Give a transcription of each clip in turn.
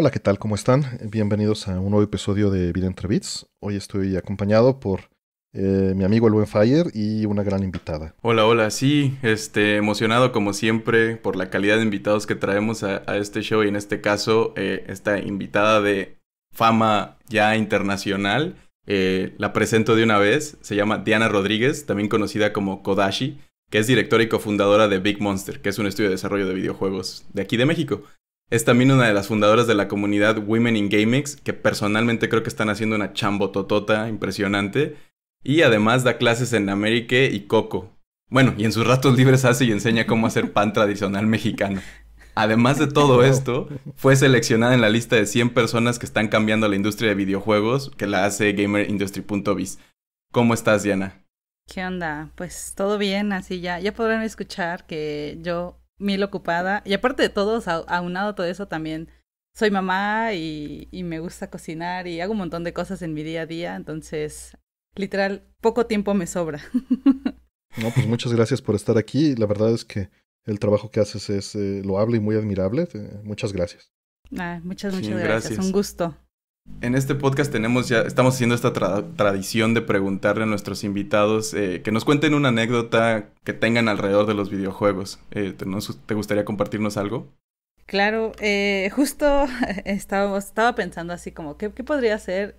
Hola, ¿qué tal? ¿Cómo están? Bienvenidos a un nuevo episodio de Vida entre Bits. Hoy estoy acompañado por eh, mi amigo el buen Fire y una gran invitada. Hola, hola, sí, este, emocionado como siempre por la calidad de invitados que traemos a, este show y en este caso eh, esta invitada de fama ya internacional. Eh, la presento de una vez, se llama Diana Rodríguez, también conocida como Kodashi, que es directora y cofundadora de Big Monster, que es un estudio de desarrollo de videojuegos de aquí de México. Es también una de las fundadoras de la comunidad Women in GameX, que personalmente creo que están haciendo una chambototota impresionante. Y además da clases en América y Coco. Bueno, y en sus ratos libres hace y enseña cómo hacer pan tradicional mexicano. Además de todo esto, fue seleccionada en la lista de 100 personas que están cambiando la industria de videojuegos que la hace GamerIndustry.biz. ¿Cómo estás, Diana? ¿Qué onda? Pues todo bien, así ya. Ya podrán escuchar que yo mil ocupada. Y aparte de todo, aunado todo eso también, soy mamá y, me gusta cocinar y hago un montón de cosas en mi día a día. Entonces, literal, poco tiempo me sobra. No, pues muchas gracias por estar aquí. La verdad es que el trabajo que haces es eh, loable y muy admirable. Eh, muchas gracias. Ah, muchas, muchas gracias. Un gusto. En este podcast tenemos ya, estamos haciendo esta tradición de preguntarle a nuestros invitados eh, que nos cuenten una anécdota que tengan alrededor de los videojuegos. Eh, ¿te, gustaría compartirnos algo? Claro, eh, justo estaba, estaba pensando así como, ¿qué, podría hacer?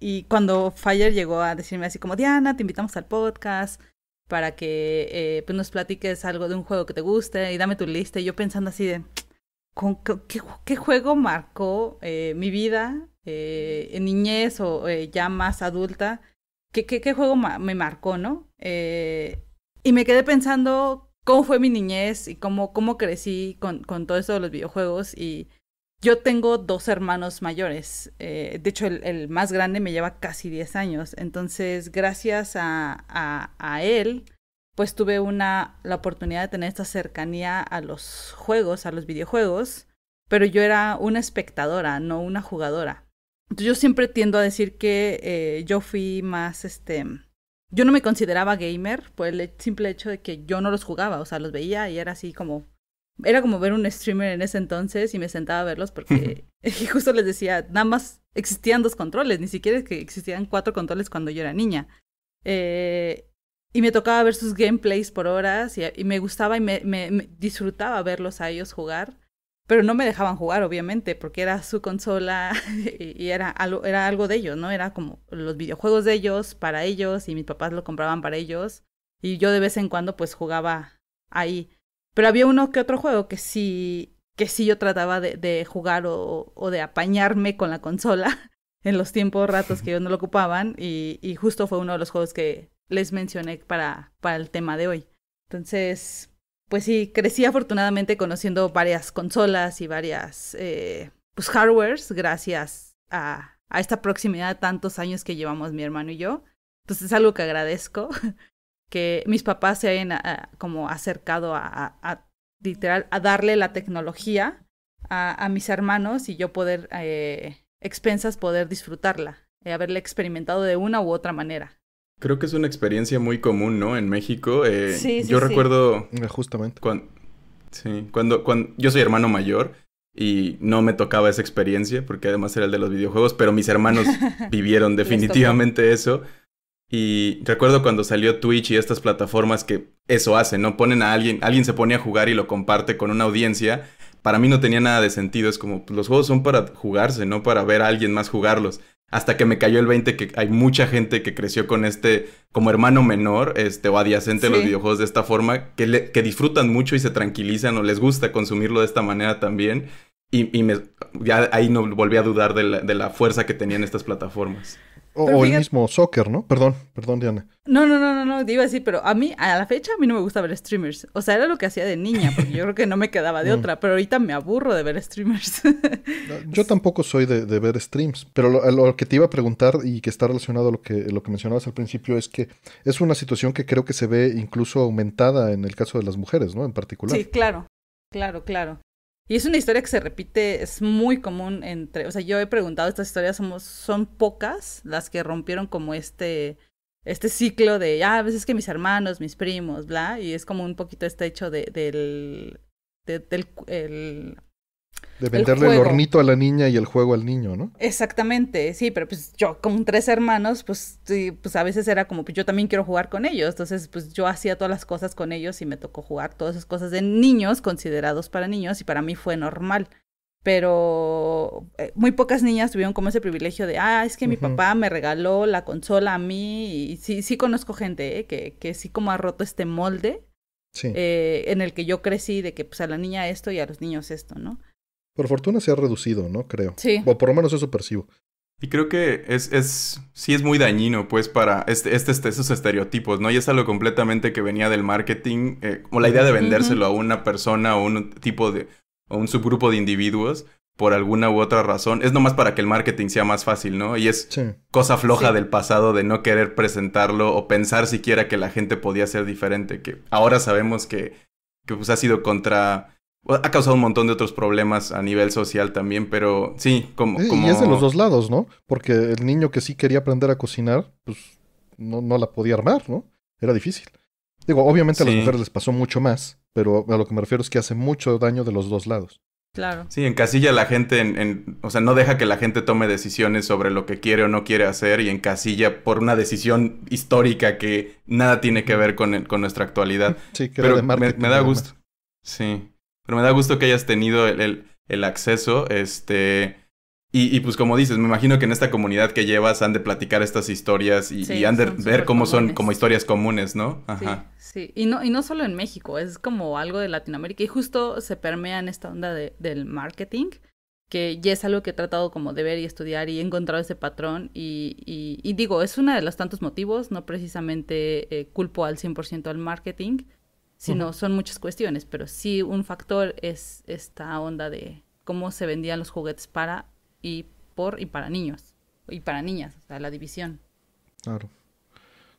y cuando Fire llegó a decirme así como, Diana, te invitamos al podcast para que pues nos platiques algo de un juego que te guste y dame tu lista. Y yo pensando así de, qué juego marcó mi vida? eh, niñez o eh, ya más adulta, ¿qué, qué, juego me marcó, no? Eh, y me quedé pensando cómo fue mi niñez y cómo, cómo crecí con, con todo esto de los videojuegos. Y yo tengo dos hermanos mayores. Eh, de hecho, el, más grande me lleva casi 10 años. Entonces, gracias a, a, a él, pues tuve una, la oportunidad de tener esta cercanía a los juegos, a los videojuegos, pero yo era una espectadora, no una jugadora yo siempre tiendo a decir que eh, yo fui más, este, yo no me consideraba gamer por el simple hecho de que yo no los jugaba, o sea, los veía y era así como, era como ver un streamer en ese entonces y me sentaba a verlos porque justo les decía, nada más existían dos controles, ni siquiera que existían cuatro controles cuando yo era niña. Eh, y me tocaba ver sus gameplays por horas y, me gustaba y me disfrutaba verlos a ellos jugar pero no me dejaban jugar, obviamente, porque era su consola y, era, algo, era algo de ellos, ¿no? Era como los videojuegos de ellos, para ellos, y mis papás lo compraban para ellos, y yo de vez en cuando pues jugaba ahí. Pero había uno que otro juego que sí, que sí yo trataba de, jugar o, de apañarme con la consola en los tiempos ratos que ellos no lo ocupaban, y, y justo fue uno de los juegos que les mencioné para, para el tema de hoy. Entonces, pues sí, crecí afortunadamente conociendo varias consolas y varias eh, pues, hardwares gracias a, esta proximidad de tantos años que llevamos mi hermano y yo. Entonces es algo que agradezco, que mis papás se hayan ah, como acercado a, literal, a darle la tecnología a, mis hermanos y yo poder, eh, expensas, poder disfrutarla, y eh, haberla experimentado de una u otra manera. Creo que es una experiencia muy común, ¿no? En México. Eh, sí, sí, yo recuerdo... Justamente. Cuando, sí, cuando, cuando yo soy hermano mayor y no me tocaba esa experiencia porque además era el de los videojuegos, pero mis hermanos vivieron definitivamente eso. Y recuerdo cuando salió Twitch y estas plataformas que eso hacen, ¿no? Ponen a alguien, alguien se pone a jugar y lo comparte con una audiencia. Para mí no tenía nada de sentido, es como pues, los juegos son para jugarse, no para ver a alguien más jugarlos hasta que me cayó el 20 que hay mucha gente que creció con este como hermano menor este o adyacente a los videojuegos de esta forma que, que disfrutan mucho y se tranquilizan o les gusta consumirlo de esta manera también y, y me, ya ahí no volví a dudar de la, de la fuerza que tenían estas plataformas. O, el mismo soccer, ¿no? Perdón, perdón, Diana. No, no, no, no, no, te iba a decir, pero a mí, a la fecha, a mí no me gusta ver streamers. O sea, era lo que hacía de niña, porque yo creo que no me quedaba de mm. otra, pero ahorita me aburro de ver streamers. yo tampoco soy de, de ver streams, pero lo, lo, que te iba a preguntar y que está relacionado a lo que, lo que mencionabas al principio es que es una situación que creo que se ve incluso aumentada en el caso de las mujeres, ¿no? En particular. Sí, claro, claro, claro. Y es una historia que se repite, es muy común entre, o sea, yo he preguntado estas historias, somos, son pocas las que rompieron como este, este ciclo de, ah, a veces pues que mis hermanos, mis primos, bla, y es como un poquito este hecho de, del, del de venderle el, hornito a la niña y el juego al niño, ¿no? Exactamente, sí, pero pues yo con tres hermanos, pues, pues a veces era como, pues yo también quiero jugar con ellos, entonces pues yo hacía todas las cosas con ellos y me tocó jugar todas esas cosas de niños considerados para niños y para mí fue normal. Pero eh, muy pocas niñas tuvieron como ese privilegio de, ah, es que mi papá me regaló la consola a mí y sí, sí conozco gente eh, que, que sí como ha roto este molde eh, en el que yo crecí de que pues a la niña esto y a los niños esto, ¿no? Por fortuna se ha reducido, ¿no? Creo. Sí. O por lo menos eso percibo. Y creo que es, es sí es muy dañino, pues, para este, este, este esos estereotipos, ¿no? Y es algo completamente que venía del marketing, eh, o la idea de vendérselo a una persona o un tipo de, o un subgrupo de individuos por alguna u otra razón. Es nomás para que el marketing sea más fácil, ¿no? Y es cosa floja del pasado de no querer presentarlo o pensar siquiera que la gente podía ser diferente, que ahora sabemos que, que pues ha sido contra ha causado un montón de otros problemas a nivel social también, pero sí, como... Eh, y es de los dos lados, ¿no? Porque el niño que sí quería aprender a cocinar, pues no, no la podía armar, ¿no? Era difícil. Digo, obviamente a las mujeres les pasó mucho más, pero a lo que me refiero es que hace mucho daño de los dos lados. Claro. Sí, en casilla la gente, en, o sea, no deja que la gente tome decisiones sobre lo que quiere o no quiere hacer y en casilla por una decisión histórica que nada tiene que ver con, nuestra actualidad. Sí, que de me, da gusto. Sí, pero me da gusto que hayas tenido el, el, acceso, este... Y, pues como dices, me imagino que en esta comunidad que llevas han de platicar estas historias y, han de ver cómo son como historias comunes, ¿no? Ajá. Sí, Y, no, y no solo en México, es como algo de Latinoamérica y justo se permea en esta onda del marketing, que ya es algo que he tratado como de ver y estudiar y he encontrado ese patrón y, y digo, es uno de los tantos motivos, no precisamente eh, culpo al 100% al marketing, sino no, son muchas cuestiones, pero sí un factor es esta onda de cómo se vendían los juguetes para y por y para niños y para niñas, o sea, la división. Claro.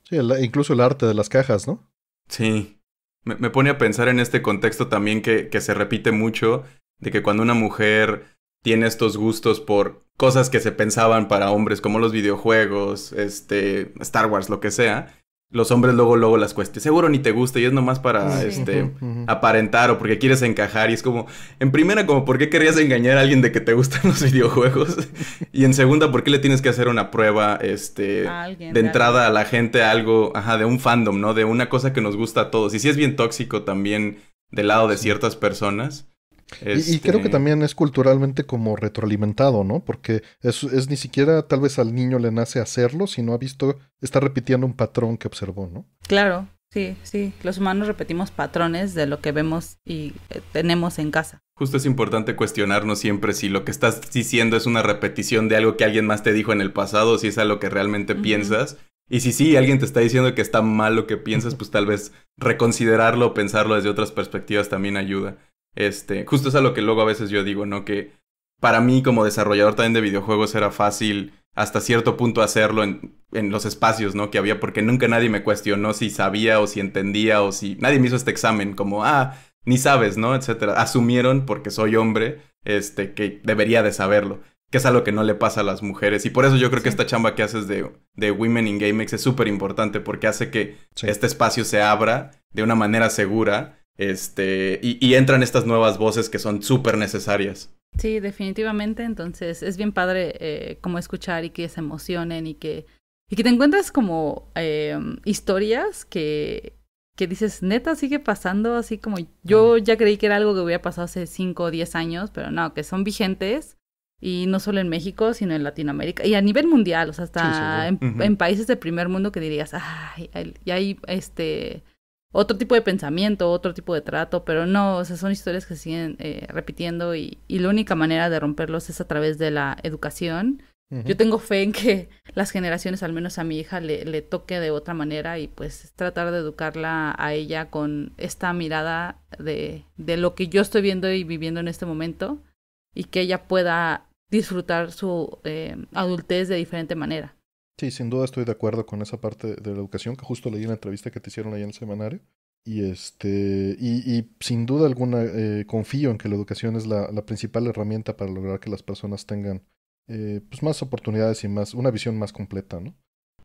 Sí, incluso el arte de las cajas, ¿no? Sí. Me, pone a pensar en este contexto también que, que se repite mucho, de que cuando una mujer tiene estos gustos por cosas que se pensaban para hombres, como los videojuegos, este, Star Wars, lo que sea, los hombres luego, luego las cueste. Seguro ni te gusta y es nomás para, este, aparentar o porque quieres encajar. Y es como, en primera, como, ¿por qué querrías engañar a alguien de que te gustan los videojuegos? y en segunda, ¿por qué le tienes que hacer una prueba, este, de entrada a la gente algo, ajá, de un fandom, ¿no? De una cosa que nos gusta a todos. Y si es bien tóxico también del lado de ciertas personas. Y, creo que este también es culturalmente como retroalimentado, ¿no? Porque es, ni siquiera tal vez al niño le nace hacerlo, sino ha visto, está repitiendo un patrón que observó, ¿no? Claro, sí, sí. Los humanos repetimos patrones de lo que vemos y eh, tenemos en casa. Justo es importante cuestionarnos siempre si lo que estás diciendo es una repetición de algo que alguien más te dijo en el pasado, si es algo que realmente piensas, y si sí, alguien te está diciendo que está mal lo que piensas, pues tal vez reconsiderarlo, o pensarlo desde otras perspectivas también ayuda. Este, justo es a lo que luego a veces yo digo, ¿no? Que para mí como desarrollador también de videojuegos era fácil hasta cierto punto hacerlo en, los espacios, ¿no? Que había, porque nunca nadie me cuestionó si sabía o si entendía o si... Nadie me hizo este examen como, ah, ni sabes, ¿no? Etcétera. Asumieron, porque soy hombre, este, que debería de saberlo. Que es algo que no le pasa a las mujeres. Y por eso yo creo que esta chamba que haces de, Women in GameX es súper importante porque hace que este espacio se abra de una manera segura este, y, y entran estas nuevas voces que son súper necesarias. Sí, definitivamente. Entonces es bien padre eh, como escuchar y que se emocionen y que, y que te encuentres como em, historias que, que dices, neta, sigue pasando, así como yo ya creí que era algo que hubiera pasado hace 5 o 10 años, pero no, que son vigentes y no solo en México, sino en Latinoamérica y a nivel mundial, o sea, hasta En, países del primer mundo que dirías, ay, y hay este otro tipo de pensamiento, otro tipo de trato, pero no, o sea, son historias que siguen eh, repitiendo y, y, la única manera de romperlos es a través de la educación. Yo tengo fe en que las generaciones, al menos a mi hija, le, toque de otra manera y pues tratar de educarla a ella con esta mirada de, de lo que yo estoy viendo y viviendo en este momento y que ella pueda disfrutar su eh, adultez de diferente manera. Sí, sin duda estoy de acuerdo con esa parte de la educación que justo leí en la entrevista que te hicieron ahí en el semanario. Y, este, y, sin duda alguna eh, confío en que la educación es la, principal herramienta para lograr que las personas tengan eh, pues más oportunidades y más una visión más completa, ¿no?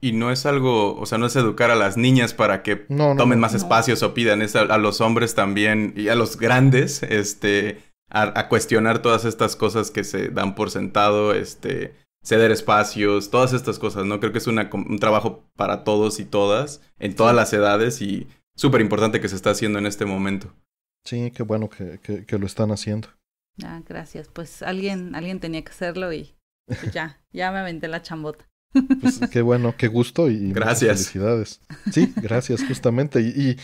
Y no es algo, o sea, no es educar a las niñas para que tomen más espacios o pidan, a, los hombres también y a los grandes, este, a, a, cuestionar todas estas cosas que se dan por sentado, este, ceder espacios, todas estas cosas, ¿no? Creo que es un trabajo para todos y todas, en todas las edades y súper importante que se está haciendo en este momento. Sí, qué bueno que, lo están haciendo. Ah, gracias. Pues alguien, alguien tenía que hacerlo y pues ya, ya me aventé la chambota. Pues qué bueno, qué gusto y gracias. felicidades. Sí, gracias, justamente. Y,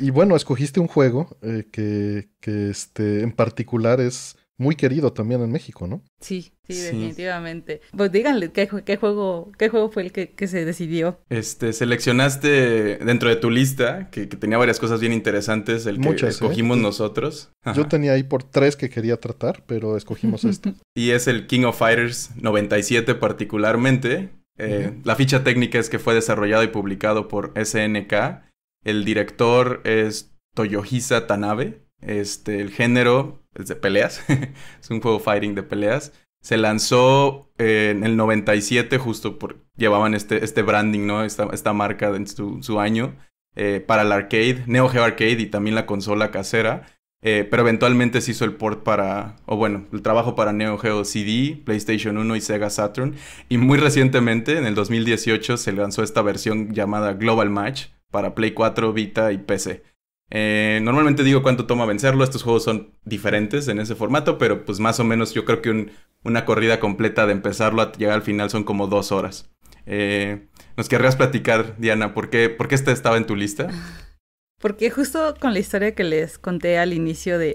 y, bueno, escogiste un juego eh, que, que este, en particular es muy querido también en México, ¿no? Sí, Sí, definitivamente. Pues díganle, ¿qué, juego, qué juego fue el que, se decidió? Este, seleccionaste dentro de tu lista, que, tenía varias cosas bien interesantes, el que ¿eh? escogimos nosotros. Yo tenía ahí por tres que quería tratar, pero escogimos este. y es el King of Fighters 97 particularmente. Eh, la ficha técnica es que fue desarrollado y publicado por SNK. El director es Toyohisa Tanabe. Este, el género es de peleas. es un juego fighting de peleas se lanzó eh, en el 97, justo por, llevaban este, este branding, ¿no? Esta, esta marca en su, año, eh, para el arcade, Neo Geo Arcade y también la consola casera. Eh, pero eventualmente se hizo el port para, o bueno, el trabajo para Neo Geo CD, PlayStation 1 y Sega Saturn. Y muy recientemente, en el 2018, se lanzó esta versión llamada Global Match para Play 4, Vita y PC. Eh, normalmente digo cuánto toma vencerlo, estos juegos son diferentes en ese formato, pero pues más o menos yo creo que una corrida completa de empezarlo a llegar al final son como dos horas. Eh, nos querrías platicar, Diana, ¿por qué, por este estaba en tu lista? Porque justo con la historia que les conté al inicio de,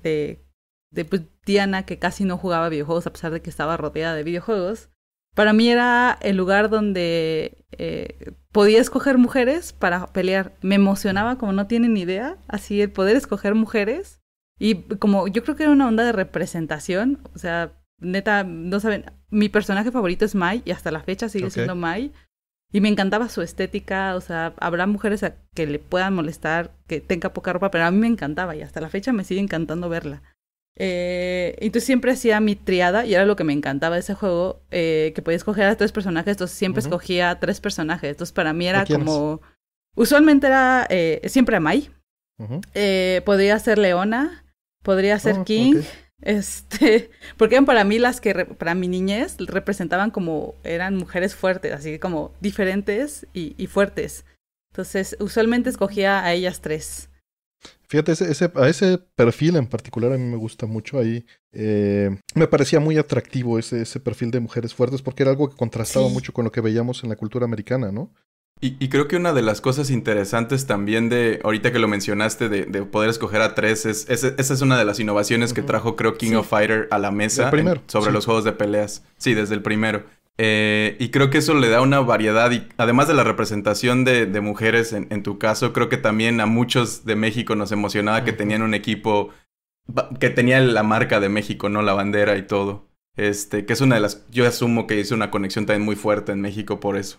de, de, pues, Diana, que casi no jugaba videojuegos a pesar de que estaba rodeada de videojuegos, para mí era el lugar donde eh, podía escoger mujeres para pelear. Me emocionaba como no tienen idea, así el poder escoger mujeres. Y como yo creo que era una onda de representación, o sea, neta, no saben, mi personaje favorito es Mai y hasta la fecha sigue siendo Mai. Y me encantaba su estética, o sea, habrá mujeres que le puedan molestar que tenga poca ropa, pero a mí me encantaba y hasta la fecha me sigue encantando verla. Eh, entonces siempre hacía mi triada y era lo que me encantaba de ese juego, eh, que podía escoger a tres personajes, entonces siempre escogía tres personajes, entonces para mí era como... Usualmente era eh, siempre a Mai, eh, podría ser Leona, podría ser oh, King, este, porque eran para mí las que para mi niñez representaban como eran mujeres fuertes, así como diferentes y, y fuertes. Entonces usualmente escogía a ellas tres. Fíjate, ese, a ese perfil en particular a mí me gusta mucho. Ahí eh, me parecía muy atractivo ese, perfil de mujeres fuertes porque era algo que contrastaba mucho con lo que veíamos en la cultura americana, ¿no? Y, creo que una de las cosas interesantes también de, ahorita que lo mencionaste, de, poder escoger a tres, es, esa es una de las innovaciones que trajo, creo, King of Fighter a la mesa primero sobre los juegos de peleas. Sí, desde el primero. Eh, y creo que eso le da una variedad y además de la representación de, de mujeres en, en, tu caso, creo que también a muchos de México nos emocionaba que tenían un equipo que tenía la marca de México, ¿no? La bandera y todo. Este, que es una de las, yo asumo que hizo una conexión también muy fuerte en México por eso.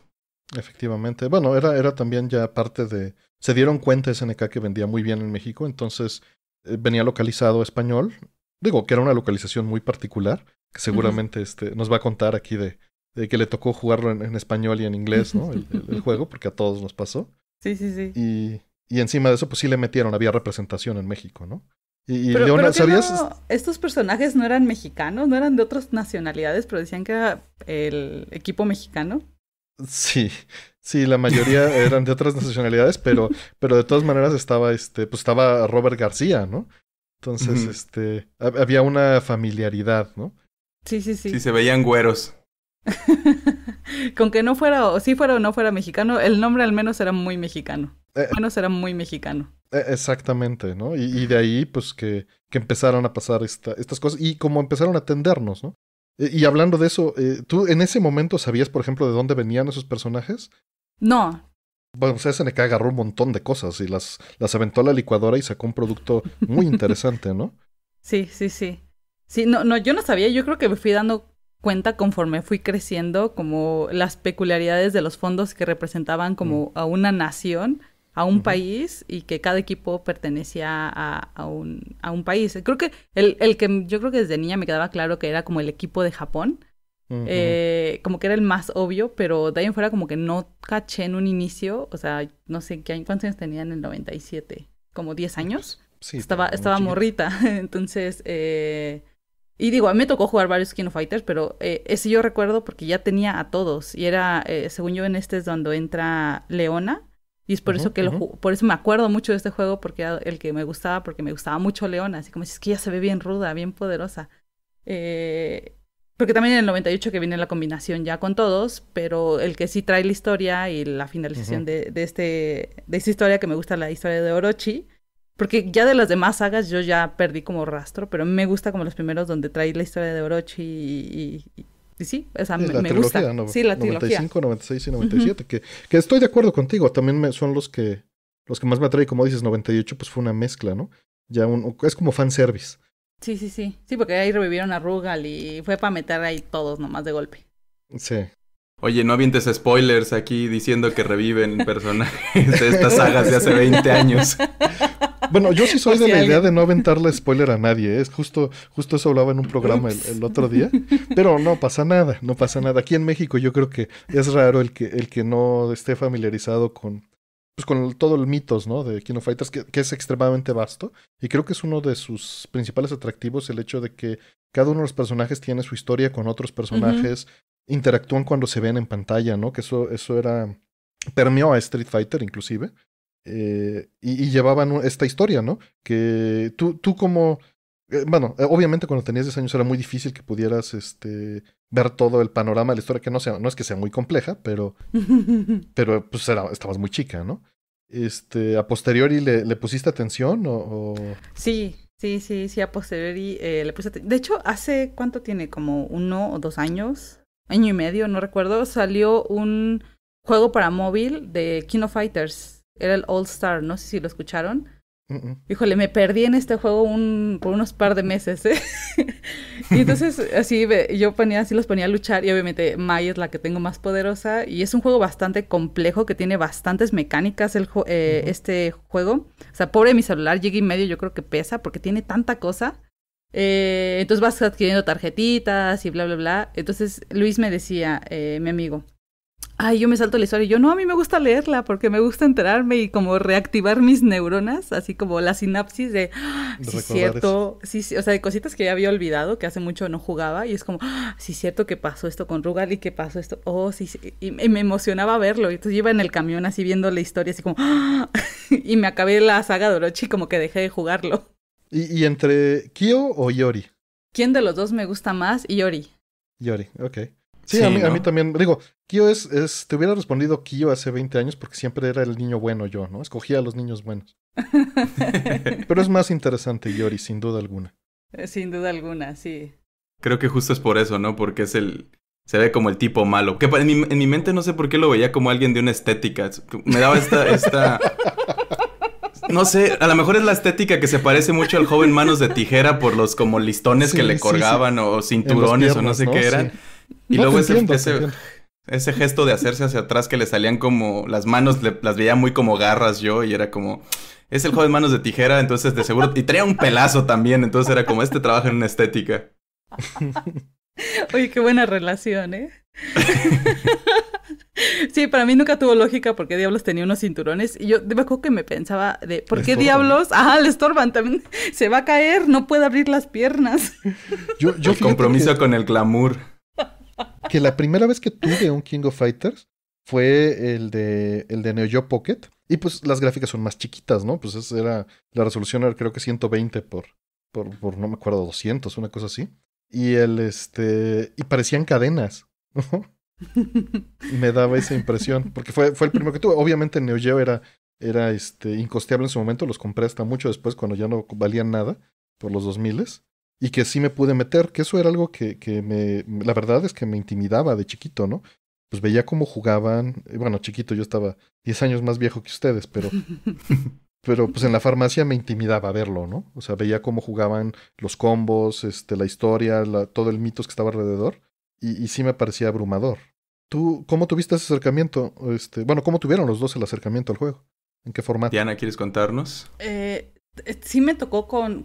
Efectivamente. Bueno, era, era también ya parte de, se dieron cuenta SNK que vendía muy bien en México, entonces eh, venía localizado español. Digo que era una localización muy particular, que seguramente este, nos va a contar aquí de, que le tocó jugarlo en, español y en inglés, ¿no? El, juego, porque a todos nos pasó. Sí, sí, sí. Y, encima de eso, pues sí le metieron, había representación en México, ¿no? Y, Leona, ¿sabías? estos personajes no eran mexicanos, no eran de otras nacionalidades, pero decían que era el equipo mexicano. Sí, sí, la mayoría eran de otras nacionalidades, pero, pero de todas maneras estaba este, pues estaba Robert García, ¿no? Entonces, este, había una familiaridad, ¿no? Sí, sí, sí. Sí, se veían güeros. Con que no fuera, o si fuera o no fuera mexicano, el nombre al menos era muy mexicano. Eh, al menos era muy mexicano. Eh, exactamente, ¿no? Y, de ahí, pues, que, que empezaron a pasar estas cosas y como empezaron a atendernos, ¿no? Eh, y, hablando de eso, ¿tú en ese momento sabías, por ejemplo, de dónde venían esos personajes? No. Bueno, o pues, sea, SNK agarró un montón de cosas y las, las aventó a la licuadora y sacó un producto muy interesante, ¿no? sí, sí, sí. Sí, no, no, yo no sabía, yo creo que me fui dando cuenta conforme fui creciendo como las peculiaridades de los fondos que representaban como mm. a una nación, a un país y que cada equipo pertenecía a, un, país. Creo que el, que yo creo que desde niña me quedaba claro que era como el equipo de Japón. Eh, como que era el más obvio, pero de ahí en fuera como que no caché en un inicio, o sea, no sé qué cuántos años tenía en el 97, como 10 años. estaba estaba morrita, entonces eh, y digo, a mí me tocó jugar varios King of Fighters, pero eh, ese yo recuerdo porque ya tenía a todos. Y era, eh, según yo, en este es donde entra Leona. Y es por eso que lo por eso me acuerdo mucho de este juego, porque era el que me gustaba, porque me gustaba mucho Leona. Así como es que ya se ve bien ruda, bien poderosa. Eh, porque también en el 98 que viene la combinación ya con todos, pero el que sí trae la historia y la finalización de, este, de esta historia que me gusta, la historia de Orochi, porque ya de las demás sagas yo ya perdí como rastro, pero me gusta como los primeros donde trae la historia de Orochi y, sí, esa me, gusta. sí, la 95, 96 y 97, que, que, estoy de acuerdo contigo, también me, son los que, los que más me atrae, como dices, 98 pues fue una mezcla, ¿no? Ya es como fanservice. Sí, sí, sí, sí, porque ahí revivieron a Rugal y fue para meter ahí todos nomás de golpe. Sí. Oye, no avientes spoilers aquí diciendo que reviven personajes de estas sagas de hace 20 años. Bueno, yo sí soy de la idea de no aventarle spoiler a nadie. ¿eh? Es justo, justo eso hablaba en un programa el, otro día. Pero no pasa nada, no pasa nada. Aquí en México yo creo que es raro el que, el que no esté familiarizado con, pues, con todo el mitos, ¿no? De Kino Fighters, que, es extremadamente vasto. Y creo que es uno de sus principales atractivos el hecho de que cada uno de los personajes tiene su historia con otros personajes. Interactúan cuando se ven en pantalla, ¿no? Que eso, eso era permeó a Street Fighter inclusive. Eh, y, llevaban esta historia, ¿no? Que tú, tú como... Eh, bueno, eh, obviamente cuando tenías 10 años era muy difícil que pudieras este, ver todo el panorama de la historia, que no, sea, no es que sea muy compleja, pero, pero pues era, estabas muy chica, ¿no? Este, ¿A posteriori le, pusiste atención o, Sí, sí, sí, sí, a posteriori le puse atención. De hecho, ¿hace cuánto tiene? ¿Como uno o dos años? Año y medio, no recuerdo. Salió un juego para móvil de Kino Fighters era el All Star, no sé si lo escucharon. Híjole, me perdí en este juego un, por unos par de meses, ¿eh? y entonces así yo ponía, así los ponía a luchar y obviamente Mai es la que tengo más poderosa y es un juego bastante complejo que tiene bastantes mecánicas el, eh, este juego. O sea, pobre mi celular, llega y medio yo creo que pesa porque tiene tanta cosa. Eh, entonces vas adquiriendo tarjetitas y bla, bla, bla. Entonces Luis me decía, mi amigo, ay, yo me salto la historia. yo, no, a mí me gusta leerla porque me gusta enterarme y como reactivar mis neuronas, así como la sinapsis de, ¡Ah, sí, cierto, sí, sí, o sea, de cositas que ya había olvidado, que hace mucho no jugaba, y es como, ¡Ah, sí, cierto que pasó esto con Rugal y que pasó esto, oh, sí, Y, me emocionaba verlo. Y entonces iba en el camión así viendo la historia, así como, ah", y me acabé la saga de Orochi, como que dejé de jugarlo. ¿Y, entre Kyo o Yori? ¿Quién de los dos me gusta más? Yori. Yori, ok. Sí, a, mí, también. Digo, Kyo es, es, Te hubiera respondido Kyo hace 20 años porque siempre era el niño bueno yo, ¿no? Escogía a los niños buenos. Pero es más interesante Yori, sin duda alguna. Eh, sin duda alguna, sí. Creo que justo es por eso, ¿no? Porque es el. Se ve como el tipo malo. Que en mi, en mi mente no sé por qué lo veía como alguien de una estética. Me daba esta. esta... No sé, a lo mejor es la estética que se parece mucho al joven manos de tijera por los como listones que le colgaban o cinturones o no sé qué eran. Y luego ese, gesto de hacerse hacia atrás que le salían como las manos, las veía muy como garras yo y era como, es el joven manos de tijera, entonces de seguro, y traía un pelazo también, entonces era como, este trabajo en una estética. Oye, qué buena relación, ¿eh? sí, para mí nunca tuvo lógica porque diablos tenía unos cinturones y yo me acuerdo que me pensaba de ¿por qué diablos? ah le estorban también. Se va a caer, no puede abrir las piernas. Yo, yo el compromiso con el glamour que la primera vez que tuve un King of Fighters fue el de, el de Neo Geo Pocket. Y pues las gráficas son más chiquitas, ¿no? Pues esa era la resolución, era creo que 120 por, por, por, no me acuerdo, 200, una cosa así. Y el, este, y parecían cadenas. me daba esa impresión, porque fue, fue el primero que tuve. Obviamente Neo Geo era, era este, incosteable en su momento, los compré hasta mucho después cuando ya no valían nada por los 2000s y que sí me pude meter, que eso era algo que, me, la verdad es que me intimidaba de chiquito, ¿no? Pues veía cómo jugaban, eh, bueno, chiquito yo estaba 10 años más viejo que ustedes, pero, pero pues en la farmacia me intimidaba verlo, ¿no? O sea, veía cómo jugaban los combos, este, la historia, todo el mitos que estaba alrededor, y, sí me parecía abrumador. ¿Tú cómo tuviste ese acercamiento? Este, bueno, ¿cómo tuvieron los dos el acercamiento al juego? ¿En qué formato? Diana, ¿quieres contarnos? Eh, sí me tocó con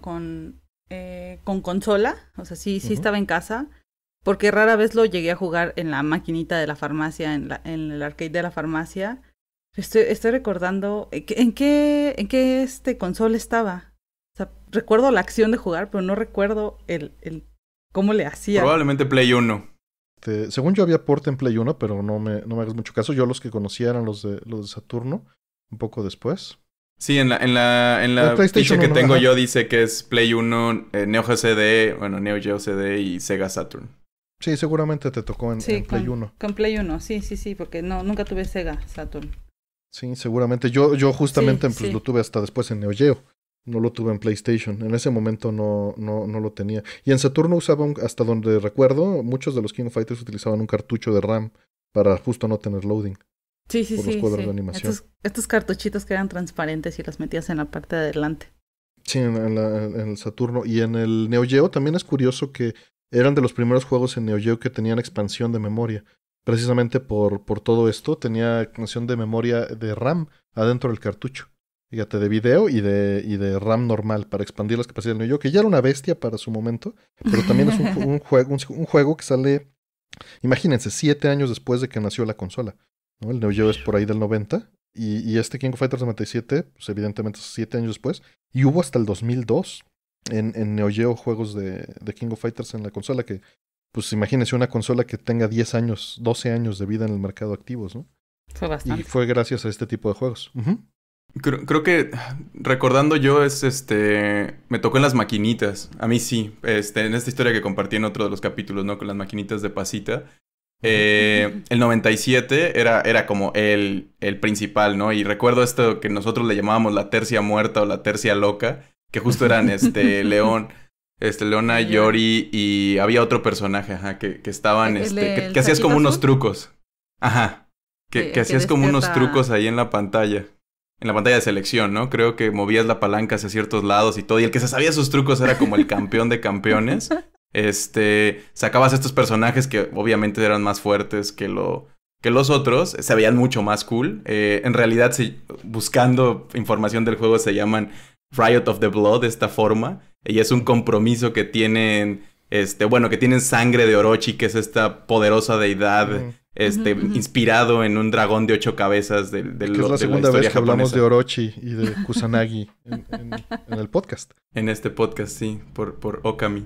eh, con consola, o sea, sí, sí estaba en casa, porque rara vez lo llegué a jugar en la maquinita de la farmacia, en, la, en el arcade de la farmacia. Estoy, recordando eh, en qué, en qué este consola estaba. sea, recuerdo la acción de jugar, pero no recuerdo el, el cómo le hacía. Probablemente Play 1. Este, según yo había porte en Play 1, pero no me, no me hagas mucho caso. Yo los que conocía eran los de, los de Saturno, un poco después. Sí, en la, en la, en ficha que tengo yo dice que es Play 1, eh, Neo GCD, bueno, Neo Geo CD y Sega Saturn. Sí, seguramente te tocó en, Play 1. Con Play 1, sí, sí, sí, porque no, nunca tuve Sega Saturn. Sí, seguramente. Yo, yo justamente pues, lo tuve hasta después en Neo Geo. No lo tuve en PlayStation. En ese momento no, no, no lo tenía. Y en Saturno usaba, hasta donde recuerdo, muchos de los King of Fighters utilizaban un cartucho de RAM para justo no tener loading. Sí, sí, sí. Estos, cartuchitos que eran transparentes y los metías en la parte de adelante. Sí, en, el Saturno. Y en el Neo Geo también es curioso que eran de los primeros juegos en Neo Geo que tenían expansión de memoria. Precisamente por, por todo esto, tenía expansión de memoria de RAM adentro del cartucho. Fíjate, de video y de, y de RAM normal para expandir las capacidades del Neo Geo, que ya era una bestia para su momento, pero también es un, juego, un juego que sale Imagínense, siete años después de que nació la consola. El Neo Geo es por ahí del 90. Y, este King of Fighters 97, pues evidentemente 7 años después. Y hubo hasta el 2002 en, en Neo Geo juegos de, King of Fighters en la consola. Que, pues imagínense una consola que tenga 10 años, 12 años de vida en el mercado activos, ¿no? Fue bastante. Y fue gracias a este tipo de juegos. Creo, creo, que recordando yo es este. Me tocó en las maquinitas. A mí sí. Este, en esta historia que compartí en otro de los capítulos, ¿no? Con las maquinitas de pasita. Eh, el 97 era, era como el, el principal, ¿no? Y recuerdo esto que nosotros le llamábamos la tercia muerta o la tercia loca, que justo eran este León, este Leona, Yori y había otro personaje, ajá, que, que estaban, este, que, hacías como unos trucos. Ajá. Que, que, que hacías como unos trucos ahí en la pantalla. En la pantalla de selección, ¿no? Creo que movías la palanca hacia ciertos lados y todo. Y el que se sabía sus trucos era como el campeón de campeones. Este, sacabas estos personajes que obviamente eran más fuertes que, lo, que los otros, se veían mucho más cool. Eh, en realidad, si, buscando información del juego, se llaman Riot of the Blood de esta forma. Y es un compromiso que tienen, este, bueno, que tienen sangre de Orochi, que es esta poderosa deidad. Este, inspirado en un dragón de ocho cabezas del de, es la segunda vez que hablamos de Orochi y de Kusanagi en, el podcast. En este podcast, sí, por, por Okami.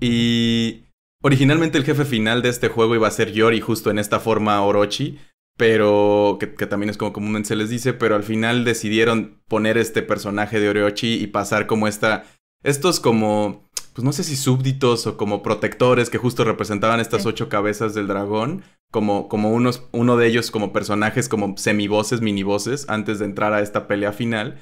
Y originalmente el jefe final de este juego iba a ser Yori, justo en esta forma Orochi, pero que, también es como comúnmente se les dice, pero al final decidieron poner este personaje de Orochi y pasar como esta, estos como, pues no sé si súbditos o como protectores que justo representaban estas ocho cabezas del dragón, como, como unos, uno de ellos como personajes como semivoces, minivoces, antes de entrar a esta pelea final.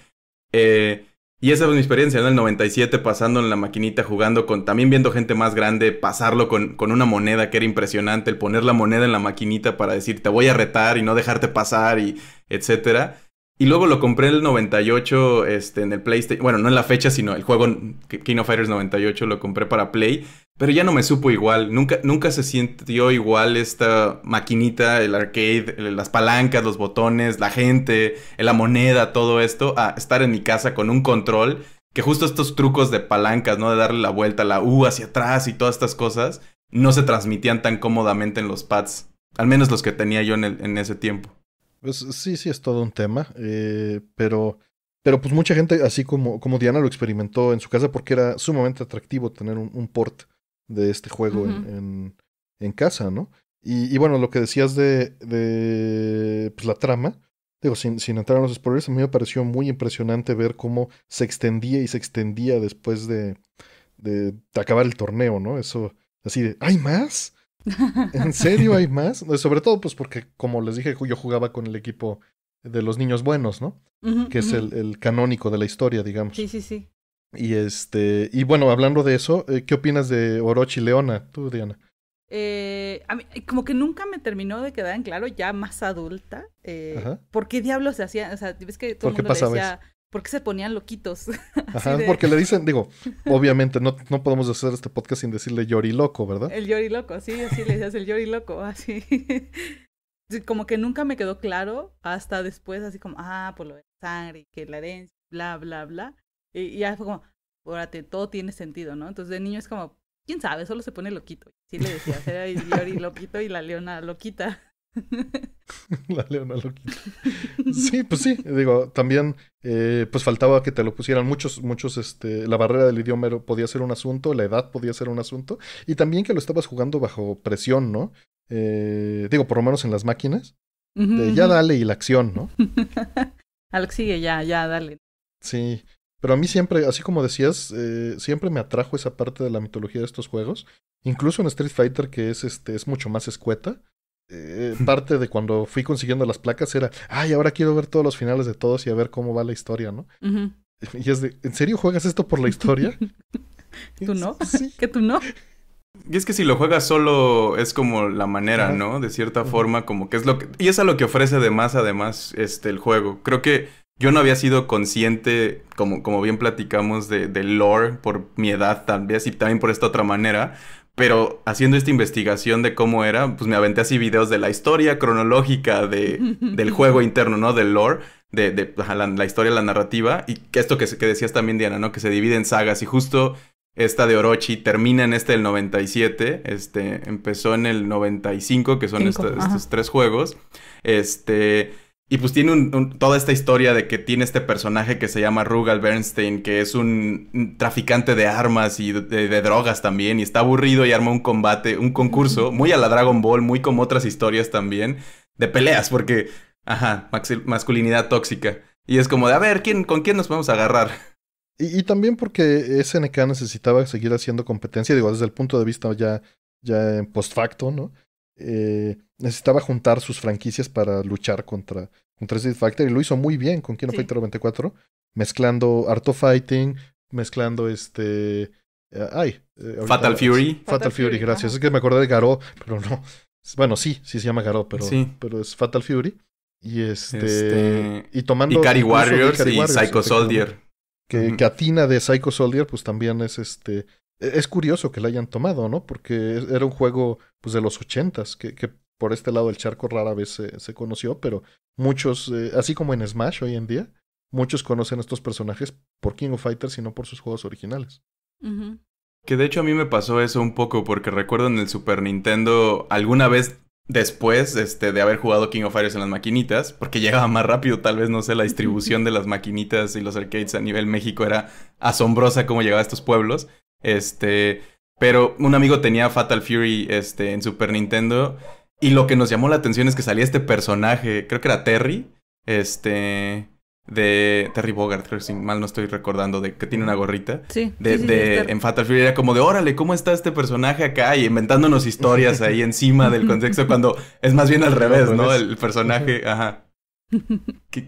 Eh, y esa es mi experiencia en el 97 pasando en la maquinita, jugando con, también viendo gente más grande, pasarlo con, una moneda que era impresionante, el poner la moneda en la maquinita para decir te voy a retar y no dejarte pasar y etcétera. Y luego lo compré en el 98 este, en el PlayStation, bueno, no en la fecha, sino el juego King of Fighters 98 lo compré para Play. Pero ya no me supo igual, nunca, nunca se sintió igual esta maquinita, el arcade, las palancas, los botones, la gente, la moneda, todo esto, a estar en mi casa con un control, que justo estos trucos de palancas, ¿no? De darle la vuelta, la U hacia atrás y todas estas cosas, no se transmitían tan cómodamente en los pads, al menos los que tenía yo en, ese tiempo. Pues sí, sí, es todo un tema, eh, pero... Pero pues mucha gente, así como, como Diana, lo experimentó en su casa porque era sumamente atractivo tener un port de este juego en, casa, ¿no? Y, bueno, lo que decías de, de pues, la trama, digo, sin, sin entrar a los spoilers, a mí me pareció muy impresionante ver cómo se extendía y se extendía después de, de, acabar el torneo, ¿no? Eso, así de, ¿hay más? ¿En serio hay más? Sobre todo, pues porque, como les dije, yo jugaba con el equipo de los niños buenos, ¿no? que es el, el, canónico de la historia, digamos. Sí, sí, sí. Y este, y bueno, hablando de eso, eh, ¿qué opinas de Orochi Leona, tú, Diana? Eh, eh, como que nunca me terminó de quedar en claro, ya más adulta, eh, por qué diablos se hacían, o sea, ves que todo el mundo decía, ¿por qué se ponían loquitos? porque le dicen, digo, obviamente no, no, podemos hacer este podcast sin decirle Yori Loco, ¿verdad? El Yori Loco, sí, así le decías el Yori Loco, así. como que nunca me quedó claro hasta después, así como, ah, por lo de sangre, que la herencia, bla, bla, bla. Y ya fue como, órate, todo tiene sentido, ¿no? Entonces de niño es como, quién sabe, solo se pone loquito. Sí le decía, era Yori loquito y la leona loquita. La leona loquita. Sí, pues sí, digo, también eh, pues faltaba que te lo pusieran muchos, muchos, este, la barrera del idioma podía ser un asunto, la edad podía ser un asunto, y también que lo estabas jugando bajo presión, ¿no? Eh, digo, por lo menos en las máquinas, ya dale y la acción, ¿no? Algo sigue, ya, ya, dale. Sí, pero a mí siempre, así como decías, eh, siempre me atrajo esa parte de la mitología de estos juegos. Incluso en Street Fighter, que es, este, es mucho más escueta. Eh, parte de cuando fui consiguiendo las placas era, ay, ahora quiero ver todos los finales de todos y a ver cómo va la historia, ¿no? Y es de, ¿en serio juegas esto por la historia? ¿Tú no? Sí. ¿Que tú no? Y es que si lo juegas solo es como la manera, ¿no? De cierta forma, como que es lo que... Y es a lo que ofrece de además, este, el juego. Creo que yo no había sido consciente, como, como bien platicamos, de, lore por mi edad vez, y también por esta otra manera. Pero haciendo esta investigación de cómo era, pues me aventé así videos de la historia cronológica de, del juego interno, ¿no? Del lore, de, la, historia, la narrativa. Y que esto que, decías también, Diana, ¿no? Que se divide en sagas. Y justo esta de Orochi termina en este del 97, este empezó en el 95, que son estos tres juegos. Este, y pues tiene un, toda esta historia de que tiene este personaje que se llama Rugal Bernstein, que es un traficante de armas y de, drogas también, y está aburrido y arma un combate, un concurso, muy a la Dragon Ball, muy como otras historias también, de peleas, porque, ajá, masculinidad tóxica. Y es como de, a ver, ¿quién, ¿con quién nos vamos a agarrar? Y, también porque SNK necesitaba seguir haciendo competencia, digo, desde el punto de vista ya, ya en post facto, ¿no? Eh, necesitaba juntar sus franquicias para luchar contra, contra Street Fighter y lo hizo muy bien con Kino Fighter 94, mezclando Art of Fighting, mezclando este... Eh, ay, eh, Fatal Fury. Fatal, Fury, gracias. Es que me acordé de Garo pero no. Bueno, sí, sí se llama garot pero, pero es Fatal Fury. Y este, este y tomando Ikari Warriors y Psycho Soldier. Que, Atina de Psycho Soldier, pues también es este. E, es curioso que la hayan tomado, ¿no? Porque e, era un juego pues, de los ochentas, que, que por este lado el charco rara vez se, conoció, pero muchos, eh, así como en Smash hoy en día, muchos conocen a estos personajes por King of Fighters y no por sus juegos originales. Que de hecho a mí me pasó eso un poco, porque recuerdo en el Super Nintendo, alguna vez después este, de haber jugado King of Fighters en las maquinitas, porque llegaba más rápido, tal vez, no sé, la distribución de las maquinitas y los arcades a nivel México era asombrosa como llegaba a estos pueblos. Este, pero un amigo tenía Fatal Fury este, en Super Nintendo y lo que nos llamó la atención es que salía este personaje, creo que era Terry, este de Terry Bogart, creo si mal no estoy recordando, de que tiene una gorrita. Sí. De, en Fatal Fury era como de, órale, ¿cómo está este personaje acá? Y inventándonos historias ahí encima del contexto cuando es más bien al revés, ¿no? El personaje, ajá.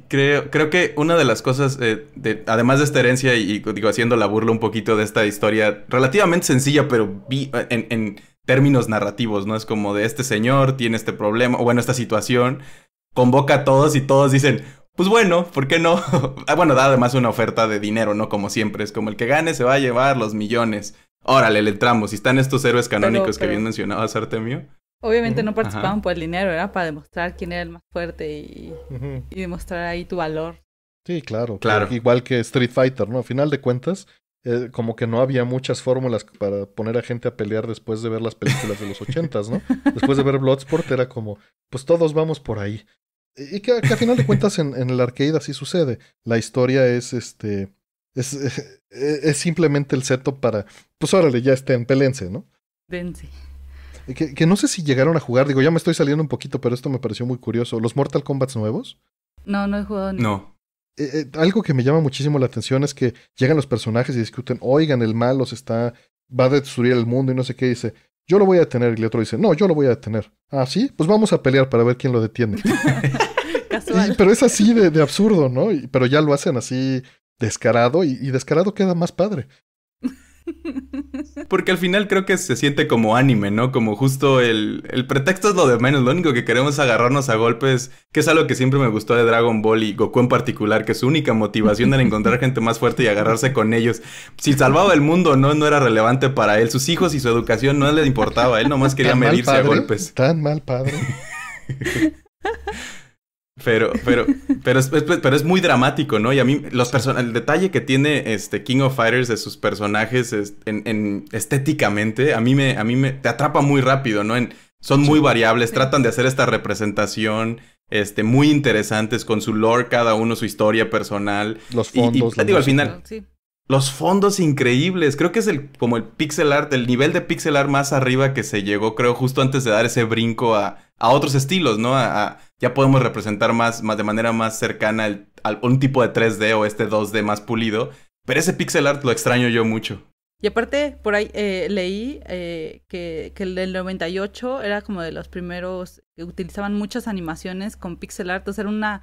creo, creo que una de las cosas, eh, de, además de esta herencia y, digo, haciendo la burla un poquito de esta historia relativamente sencilla, pero vi, eh, en términos narrativos, ¿no? Es como de este señor tiene este problema, o bueno, esta situación, convoca a todos y todos dicen, pues bueno, ¿por qué no? Ah, bueno, da además una oferta de dinero, ¿no? Como siempre, es como el que gane se va a llevar los millones. Órale, le entramos. Y están estos héroes canónicos que bien mencionabas, Artemio. Obviamente no participaban por el dinero, era para demostrar quién era el más fuerte y, y demostrar ahí tu valor. Sí, claro, claro. Igual que Street Fighter, ¿no? A final de cuentas, eh, como que no había muchas fórmulas para poner a gente a pelear después de ver las películas de los ochentas, ¿no? Después de ver Bloodsport era como, pues todos vamos por ahí. Y que, a final de cuentas en, el arcade así sucede. La historia es este. Es, es, simplemente el seto para. Pues órale, ya estén, pelense, ¿no? Dense. Que, que, no sé si llegaron a jugar, digo, ya me estoy saliendo un poquito, pero esto me pareció muy curioso. ¿Los Mortal Kombat nuevos? No, no he jugado. No. Eh, eh, algo que me llama muchísimo la atención es que llegan los personajes y discuten, oigan, el mal está, va a destruir el mundo y no sé qué, dice, yo lo voy a detener, y el otro dice, no, yo lo voy a detener. Ah, sí, pues vamos a pelear para ver quién lo detiene. pero es así de, absurdo, ¿no? pero ya lo hacen así descarado y, descarado queda más padre. Porque al final creo que se siente como anime, ¿no? Como justo el, pretexto es lo de menos, lo único que queremos es agarrarnos a golpes, que es algo que siempre me gustó de Dragon Ball y Goku en particular, que su única motivación era encontrar gente más fuerte y agarrarse con ellos. Si salvaba el mundo no, no era relevante para él, sus hijos y su educación no le importaba, él nomás quería medirse a golpes. Tan mal padre. Pero, pero, pero, es, pero es muy dramático, ¿no? Y a mí los el detalle que tiene este King of Fighters de sus personajes en, estéticamente, a mí me, a mí te atrapa muy rápido, ¿no? son muy variables, tratan de hacer esta representación, este, muy interesantes con su lore, cada uno su historia personal. Los fondos. digo, al final, los fondos increíbles. Creo que es el, como el pixel art, el nivel de pixel art más arriba que se llegó, creo, justo antes de dar ese brinco a a otros estilos, ¿no? ya podemos representar más, más de manera más cercana un tipo de 3D o este 2D más pulido. Pero ese pixel art lo extraño yo mucho. Y aparte, por ahí eh, leí eh, que, que, el del 98 era como de los primeros que utilizaban muchas animaciones con pixel art. O sea, era una,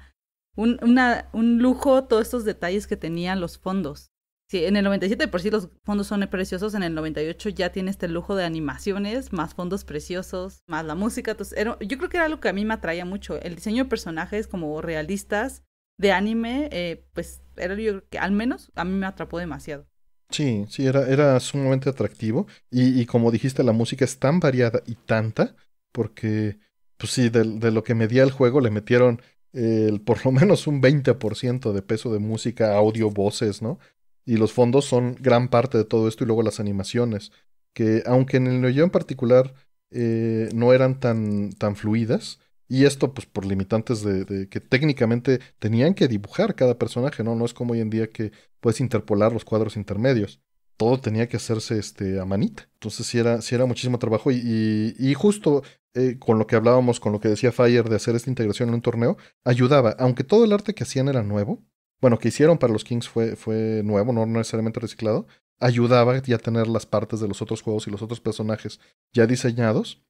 un, una, un lujo todos estos detalles que tenían los fondos. Sí, en el 97 por sí los fondos son preciosos, en el 98 ya tiene este lujo de animaciones, más fondos preciosos, más la música. Entonces, yo creo que era algo que a mí me atraía mucho. El diseño de personajes como realistas de anime, eh, pues era lo que al menos a mí me atrapó demasiado. Sí, sí, era, era sumamente atractivo. Y, como dijiste, la música es tan variada y tanta, porque, pues sí, de, lo que medía el juego le metieron el, por lo menos un 20% de peso de música, audio, voces, ¿no? Y los fondos son gran parte de todo esto y luego las animaciones, que aunque en el Neo en particular eh, no eran tan, tan fluidas, y esto pues por limitantes de, que técnicamente tenían que dibujar cada personaje, ¿no? No es como hoy en día que puedes interpolar los cuadros intermedios. Todo tenía que hacerse este, a manita. Entonces sí era, sí era muchísimo trabajo y, justo eh, con lo que hablábamos, con lo que decía Fire de hacer esta integración en un torneo, ayudaba. Aunque todo el arte que hacían era nuevo, bueno, que hicieron para los Kings fue, fue nuevo, no necesariamente reciclado, ayudaba ya a tener las partes de los otros juegos y los otros personajes ya diseñados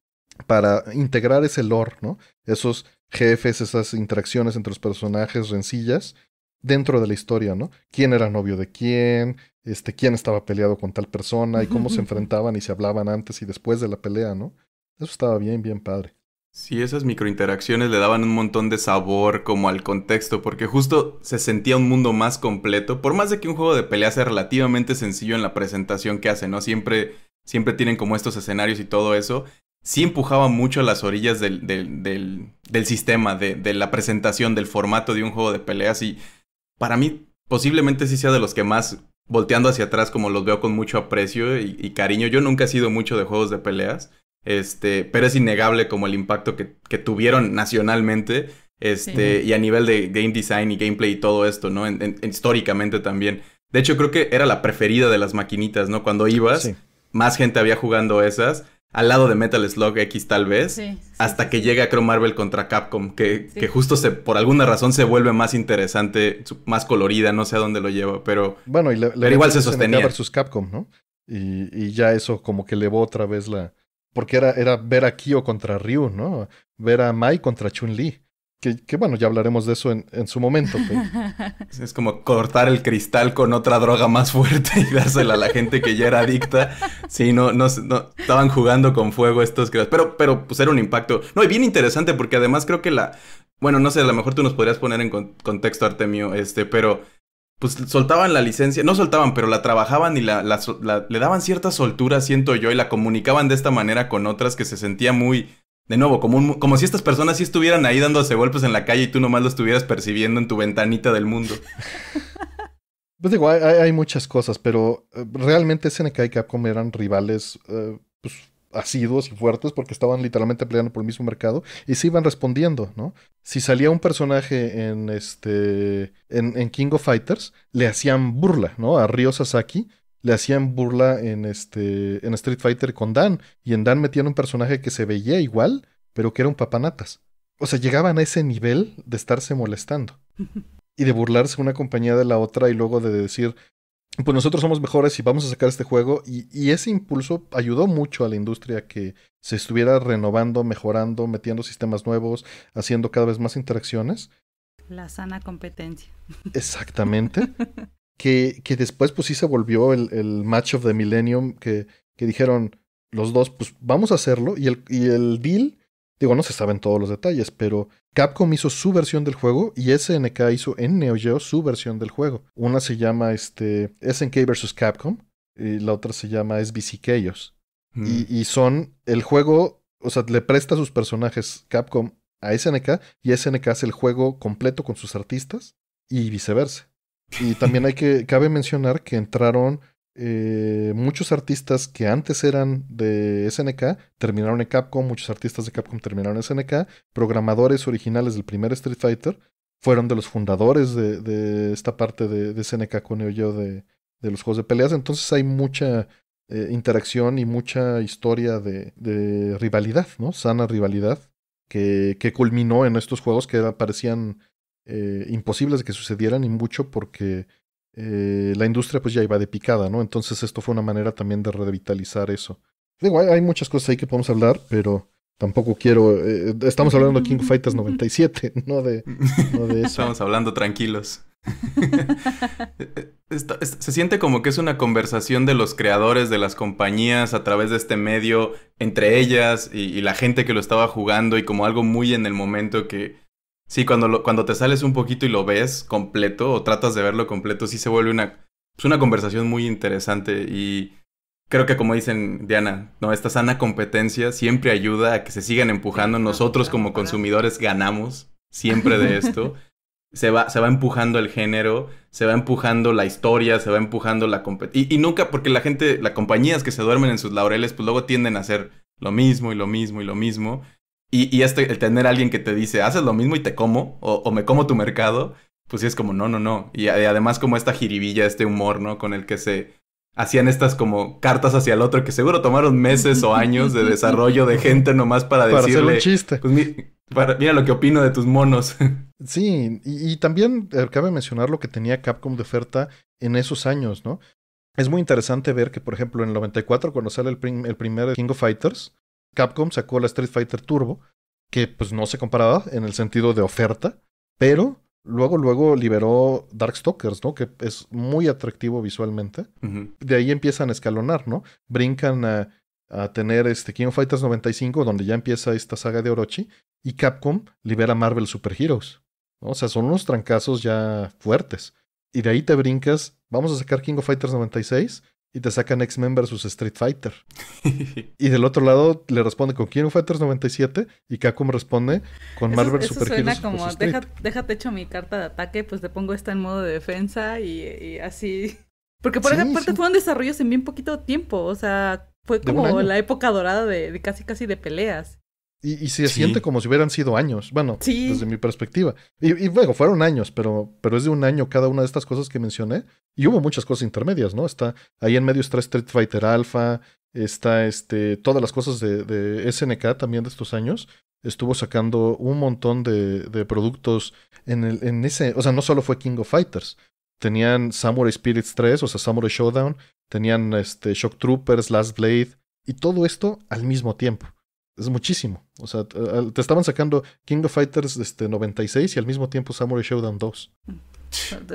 para integrar ese lore, ¿no? Esos jefes, esas interacciones entre los personajes, rencillas, dentro de la historia, ¿no? ¿Quién era novio de quién? Este, ¿Quién estaba peleado con tal persona? Y cómo se enfrentaban y se hablaban antes y después de la pelea, ¿no? Eso estaba bien, bien padre. Sí, esas microinteracciones le daban un montón de sabor como al contexto, porque justo se sentía un mundo más completo, por más de que un juego de peleas sea relativamente sencillo en la presentación que hace, ¿no? Siempre, siempre tienen como estos escenarios y todo eso, sí empujaba mucho a las orillas del, del, del, sistema, de, la presentación, del formato de un juego de peleas. Y para mí, posiblemente sí sea de los que más, volteando hacia atrás, como los veo con mucho aprecio y cariño. Yo nunca he sido mucho de juegos de peleas. Este, pero es innegable como el impacto que, tuvieron nacionalmente. Este, y a nivel de game design y gameplay y todo esto, ¿no? históricamente también. De hecho, creo que era la preferida de las maquinitas, ¿no? Cuando ibas, más gente había jugando esas al lado de Metal Slug X tal vez, hasta que llega Chrome Marvel contra Capcom, que, justo por alguna razón se vuelve más interesante, más colorida, no sé a dónde lo lleva, pero, bueno, igual se sostenía. versus Capcom, ¿no? Y, y, ya eso como que elevó otra vez la, porque era, era ver a Kyo contra Ryu, ¿no? Ver a Mai contra Chun-Li. Que, bueno, ya hablaremos de eso en, su momento. Es como cortar el cristal con otra droga más fuerte y dársela a la gente que ya era adicta. Sí, no, no, estaban jugando con fuego estos que... Pero, pero pues era un impacto. No, y bien interesante porque además creo que la... Bueno, no sé, a lo mejor tú nos podrías poner en contexto, Artemio, este, pero pues soltaban la licencia, no soltaban, pero la trabajaban y la, le daban cierta soltura, siento yo, y la comunicaban de esta manera con otras que se sentía muy, de nuevo, como, como si estas personas sí estuvieran ahí dándose golpes en la calle y tú nomás lo estuvieras percibiendo en tu ventanita del mundo. Pues digo, hay, muchas cosas, pero eh, realmente SNK y Capcom eran rivales eh, pues, asiduos y fuertes porque estaban literalmente peleando por el mismo mercado y se iban respondiendo, ¿no? Si salía un personaje en este en, King of Fighters, le hacían burla, ¿no? A Ryo Sasaki le hacían burla en este en Street Fighter con Dan y en Dan metían un personaje que se veía igual, pero que era un papanatas. O sea, llegaban a ese nivel de estarse molestando. y de burlarse una compañía de la otra y luego de decir, pues nosotros somos mejores y vamos a sacar este juego. Y, ese impulso ayudó mucho a la industria que se estuviera renovando, mejorando, metiendo sistemas nuevos, haciendo cada vez más interacciones. La sana competencia. Exactamente. que, que, después pues sí se volvió el, match of the millennium que, que, dijeron los dos, pues vamos a hacerlo. Y el, y el deal, digo, no se saben todos los detalles, pero Capcom hizo su versión del juego y SNK hizo en Neo Geo su versión del juego. Una se llama este, SNK vs. Capcom y la otra se llama SBC Chaos. Y, mm. y, son el juego, o sea, le presta sus personajes Capcom a SNK y SNK hace el juego completo con sus artistas y viceversa. Y también hay que, cabe mencionar que entraron eh, muchos artistas que antes eran de SNK terminaron en Capcom, muchos artistas de Capcom terminaron en SNK, programadores originales del primer Street Fighter fueron de los fundadores de, esta parte de, SNK con Neo de, de los juegos de peleas, entonces hay mucha eh, interacción y mucha historia de, rivalidad, ¿no? Sana rivalidad que, culminó en estos juegos que parecían eh, imposibles de que sucedieran y mucho porque eh, la industria pues ya iba de picada, ¿no? Entonces esto fue una manera también de revitalizar eso. Digo, hay, muchas cosas ahí que podemos hablar, pero tampoco quiero. Eh, estamos hablando de King Fighters 97, no de, eso. Estamos hablando tranquilos. se siente como que es una conversación de los creadores de las compañías a través de este medio, entre ellas y, la gente que lo estaba jugando, y como algo muy en el momento que Sí, cuando, cuando te sales un poquito y lo ves completo o tratas de verlo completo, sí se vuelve una, Es una conversación muy interesante y creo que como dicen Diana, no esta sana competencia siempre ayuda a que se sigan empujando. Nosotros como consumidores ganamos siempre de esto. Se va, se va empujando el género, se va empujando la historia, se va empujando la competencia. Y, y nunca, porque la gente, las compañías que se duermen en sus laureles, pues luego tienden a hacer lo mismo y lo mismo y lo mismo. Y, este, el tener a alguien que te dice, haces lo mismo y te como, o, me como tu mercado, pues sí es como, no, no, no. Y, además como esta jiribilla, este humor, ¿no? Con el que se hacían estas como cartas hacia el otro, que seguro tomaron meses o años de desarrollo de gente nomás para, para decirle... un chiste. Pues, mira lo que opino de tus monos. sí, y, también eh, cabe mencionar lo que tenía Capcom de oferta en esos años, ¿no? Es muy interesante ver que, por ejemplo, en el 94, cuando sale el, el primer King of Fighters, Capcom sacó la Street Fighter Turbo, que pues no se comparaba en el sentido de oferta, pero luego, luego liberó Darkstalkers, ¿no? Que es muy atractivo visualmente. De ahí empiezan a escalonar, ¿no? Brincan a, tener este King of Fighters 95, donde ya empieza esta saga de Orochi, y Capcom libera Marvel Super Heroes. O sea, son unos trancazos ya fuertes. Y de ahí te brincas, vamos a sacar King of Fighters 96, y te sacan X-Men versus Street Fighter. y del otro lado le responde con King of Fighters 97 y Kakum responde con Marvel eso Super suena como, déjate hecho mi carta de ataque, pues te pongo esta en modo de defensa y, así. Porque por esa parte fueron desarrollos en bien poquito tiempo, o sea, fue como la época dorada de, casi casi de peleas. Y, se siente como si hubieran sido años. Bueno, desde mi perspectiva. Y, luego fueron años, pero, pero es de un año cada una de estas cosas que mencioné. Y hubo muchas cosas intermedias, ¿no? Está ahí en medio está Street Fighter Alpha, está este, todas las cosas de, SNK también de estos años. Estuvo sacando un montón de, productos en, el, en ese. O sea, no solo fue King of Fighters, tenían Samurai Spirits 3, o sea, Samurai Showdown, tenían este, Shock Troopers, Last Blade, y todo esto al mismo tiempo es muchísimo. O sea, te estaban sacando King of Fighters este, 96 y al mismo tiempo Samurai Showdown 2. Mm.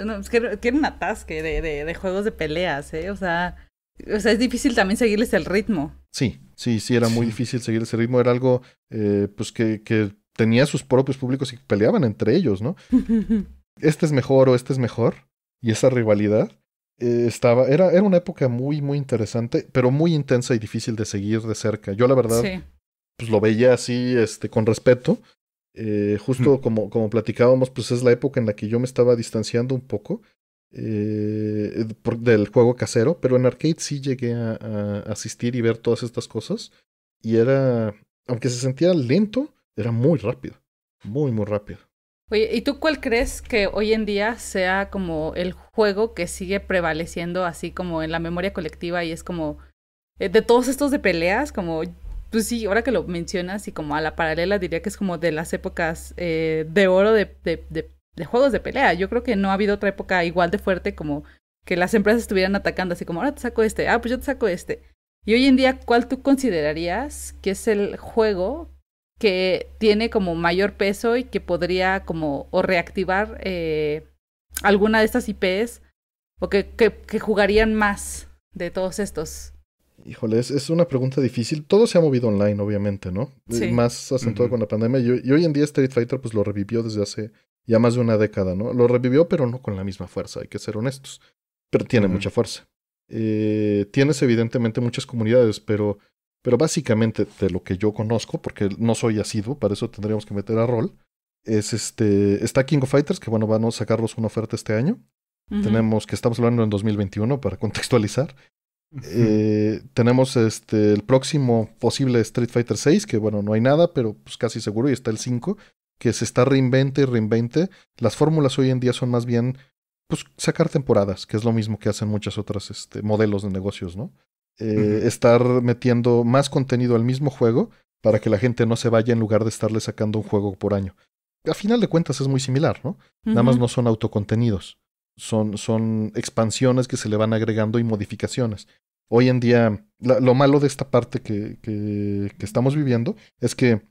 No, es que un atasque de, de, juegos de peleas, ¿eh? O sea, o sea, es difícil también seguirles el ritmo. Sí, sí, sí, era muy difícil seguirles el ritmo. Era algo, eh, pues, que, tenía sus propios públicos y peleaban entre ellos, ¿no? este es mejor o este es mejor. Y esa rivalidad eh, estaba, era, era una época muy, muy interesante, pero muy intensa y difícil de seguir de cerca. Yo la verdad sí pues lo veía así, este, con respeto. Eh, justo como, como platicábamos, pues es la época en la que yo me estaba distanciando un poco eh, del juego casero, pero en arcade sí llegué a, asistir y ver todas estas cosas. Y era, aunque se sentía lento, era muy rápido, muy, muy rápido. Oye, ¿y tú cuál crees que hoy en día sea como el juego que sigue prevaleciendo así como en la memoria colectiva y es como eh, de todos estos de peleas, como pues sí, ahora que lo mencionas y como a la paralela diría que es como de las épocas eh, de oro de, de, de, juegos de pelea. Yo creo que no ha habido otra época igual de fuerte como que las empresas estuvieran atacando así como, ahora te saco este, ah, pues yo te saco este. Y hoy en día, ¿cuál tú considerarías que es el juego que tiene como mayor peso y que podría como o reactivar eh, alguna de estas IPs o que, que jugarían más de todos estos? Híjole, es, una pregunta difícil. Todo se ha movido online, obviamente, ¿no? Eh, más acentuado con la pandemia. Y, hoy en día Street Fighter pues lo revivió desde hace ya más de una década, ¿no? Lo revivió, pero no con la misma fuerza, hay que ser honestos. Pero tiene mucha fuerza. Eh, tienes evidentemente muchas comunidades, pero, pero básicamente de lo que yo conozco, porque no soy asiduo, para eso tendríamos que meter a rol, es este, está King of Fighters, que bueno, van a sacarlos una oferta este año. Tenemos que estamos hablando en 2021 para contextualizar. Eh, tenemos este, el próximo posible Street Fighter VI que bueno, no hay nada, pero pues casi seguro, y está el 5, que se está reinvente y reinvente. Las fórmulas hoy en día son más bien pues sacar temporadas, que es lo mismo que hacen muchas otras este, modelos de negocios, ¿no? Eh, estar metiendo más contenido al mismo juego para que la gente no se vaya en lugar de estarle sacando un juego por año. A final de cuentas es muy similar, ¿no? Nada más no son autocontenidos son, son expansiones que se le van agregando y modificaciones. Hoy en día, lo malo de esta parte que, estamos viviendo es que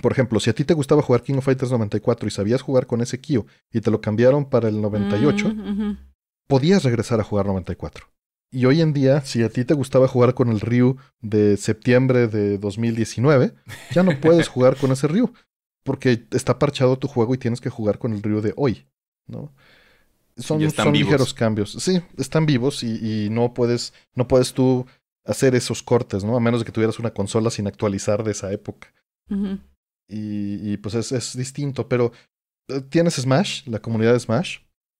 por ejemplo, si a ti te gustaba jugar King of Fighters 94 y sabías jugar con ese Kyo y te lo cambiaron para el 98, mm, podías regresar a jugar 94. Y hoy en día, si a ti te gustaba jugar con el Ryu de septiembre de 2019, ya no puedes jugar con ese Ryu, porque está parchado tu juego y tienes que jugar con el Ryu de hoy, ¿no? son, ligeros cambios. Sí, están vivos y, no puedes, no puedes tú hacer esos cortes, ¿no? A menos de que tuvieras una consola sin actualizar de esa época. y, pues es, distinto, pero eh, tienes Smash, la comunidad de Smash,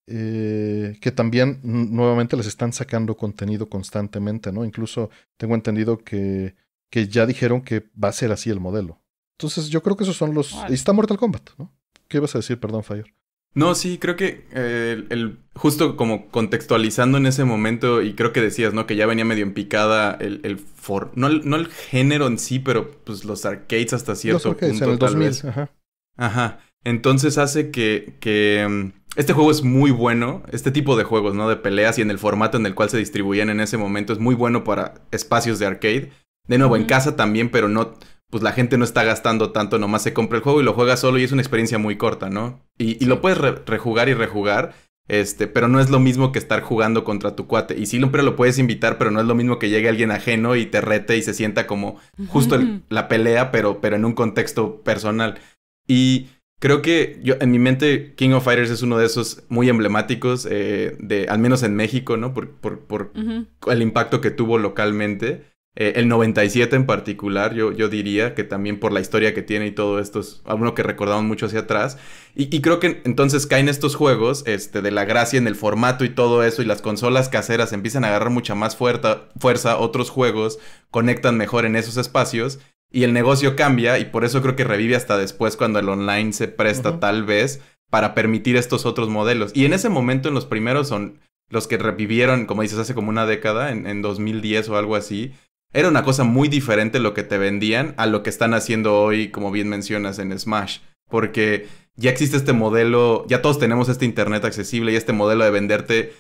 eh, que también nuevamente les están sacando contenido constantemente, ¿no? Incluso tengo entendido que, que ya dijeron que va a ser así el modelo. Entonces yo creo que esos son los... Y está Mortal Kombat, ¿no? ¿Qué ibas a decir, perdón, Fire? No, sí, creo que eh, el, justo como contextualizando en ese momento, y creo que decías, ¿no? Que ya venía medio en picada el, el for, no, no, el género en sí, pero pues los arcades hasta cierto punto. tal vez. Ajá. Ajá. Entonces hace que, que mm, este juego es muy bueno, este tipo de juegos, ¿no? De peleas y en el formato en el cual se distribuían en ese momento es muy bueno para espacios de arcade. De nuevo, en casa también, pero no, pues la gente no está gastando tanto, nomás se compra el juego y lo juega solo y es una experiencia muy corta, ¿no? Y, lo puedes rejugar y rejugar, este, pero no es lo mismo que estar jugando contra tu cuate. Y sí, pero lo puedes invitar, pero no es lo mismo que llegue alguien ajeno y te rete y se sienta como justo la pelea, pero, pero en un contexto personal. Y creo que yo, en mi mente, King of Fighters es uno de esos muy emblemáticos, eh, de, al menos en México, ¿no? Por, por, por el impacto que tuvo localmente. Eh, el 97 en particular, yo, yo diría que también por la historia que tiene y todo esto es algo que recordamos mucho hacia atrás. Y, creo que entonces caen estos juegos este, de la gracia en el formato y todo eso, y las consolas caseras empiezan a agarrar mucha más fuerza, fuerza, otros juegos conectan mejor en esos espacios. Y el negocio cambia, y por eso creo que revive hasta después cuando el online se presta, tal vez, para permitir estos otros modelos. Y en ese momento, en los primeros son los que revivieron, como dices, hace como una década, en, en 2010 o algo así, era una cosa muy diferente lo que te vendían a lo que están haciendo hoy, como bien mencionas, en Smash. Porque ya existe este modelo, ya todos tenemos este Internet accesible y este modelo de venderte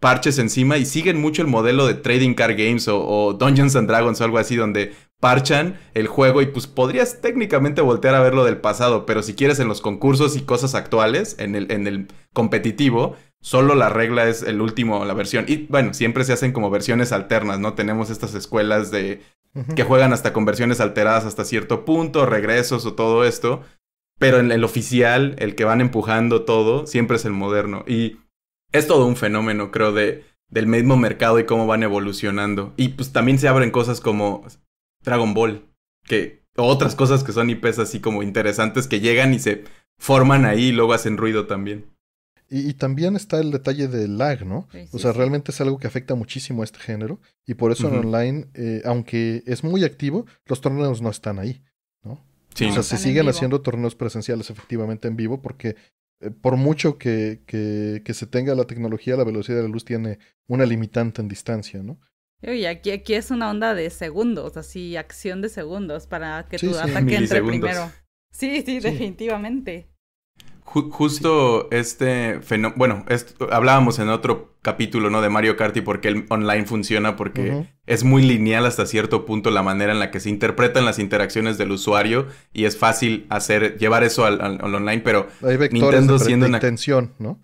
parches encima y siguen mucho el modelo de Trading Card Games o, Dungeons and Dragons o algo así donde parchan el juego y pues podrías técnicamente voltear a verlo del pasado, pero si quieres en los concursos y cosas actuales, en el, en el competitivo, solo la regla es el último, la versión. Y bueno, siempre se hacen como versiones alternas, ¿no? Tenemos estas escuelas de que juegan hasta con versiones alteradas hasta cierto punto, regresos o todo esto. Pero en el oficial, el que van empujando todo, siempre es el moderno. Y es todo un fenómeno, creo, de, del mismo mercado y cómo van evolucionando. Y pues también se abren cosas como Dragon Ball, que otras cosas que son IPs así como interesantes que llegan y se forman ahí y luego hacen ruido también. Y, y, también está el detalle del lag, ¿no? o sea, realmente es algo que afecta muchísimo a este género. Y por eso en online, eh, aunque es muy activo, los torneos no están ahí, ¿no? O sea, se siguen haciendo torneos presenciales efectivamente en vivo porque eh, por mucho que, que, que, se tenga la tecnología, la velocidad de la luz tiene una limitante en distancia, ¿no? Y aquí, aquí es una onda de segundos, así acción de segundos para que tu ataque entre primero. Sí, sí, definitivamente justo este fenómeno, bueno, hablábamos en otro capítulo, ¿no? De Mario Kart y por qué el online funciona, porque es muy lineal hasta cierto punto la manera en la que se interpretan las interacciones del usuario y es fácil hacer, llevar eso al, online, pero Nintendo siendo una... Intención, ¿no?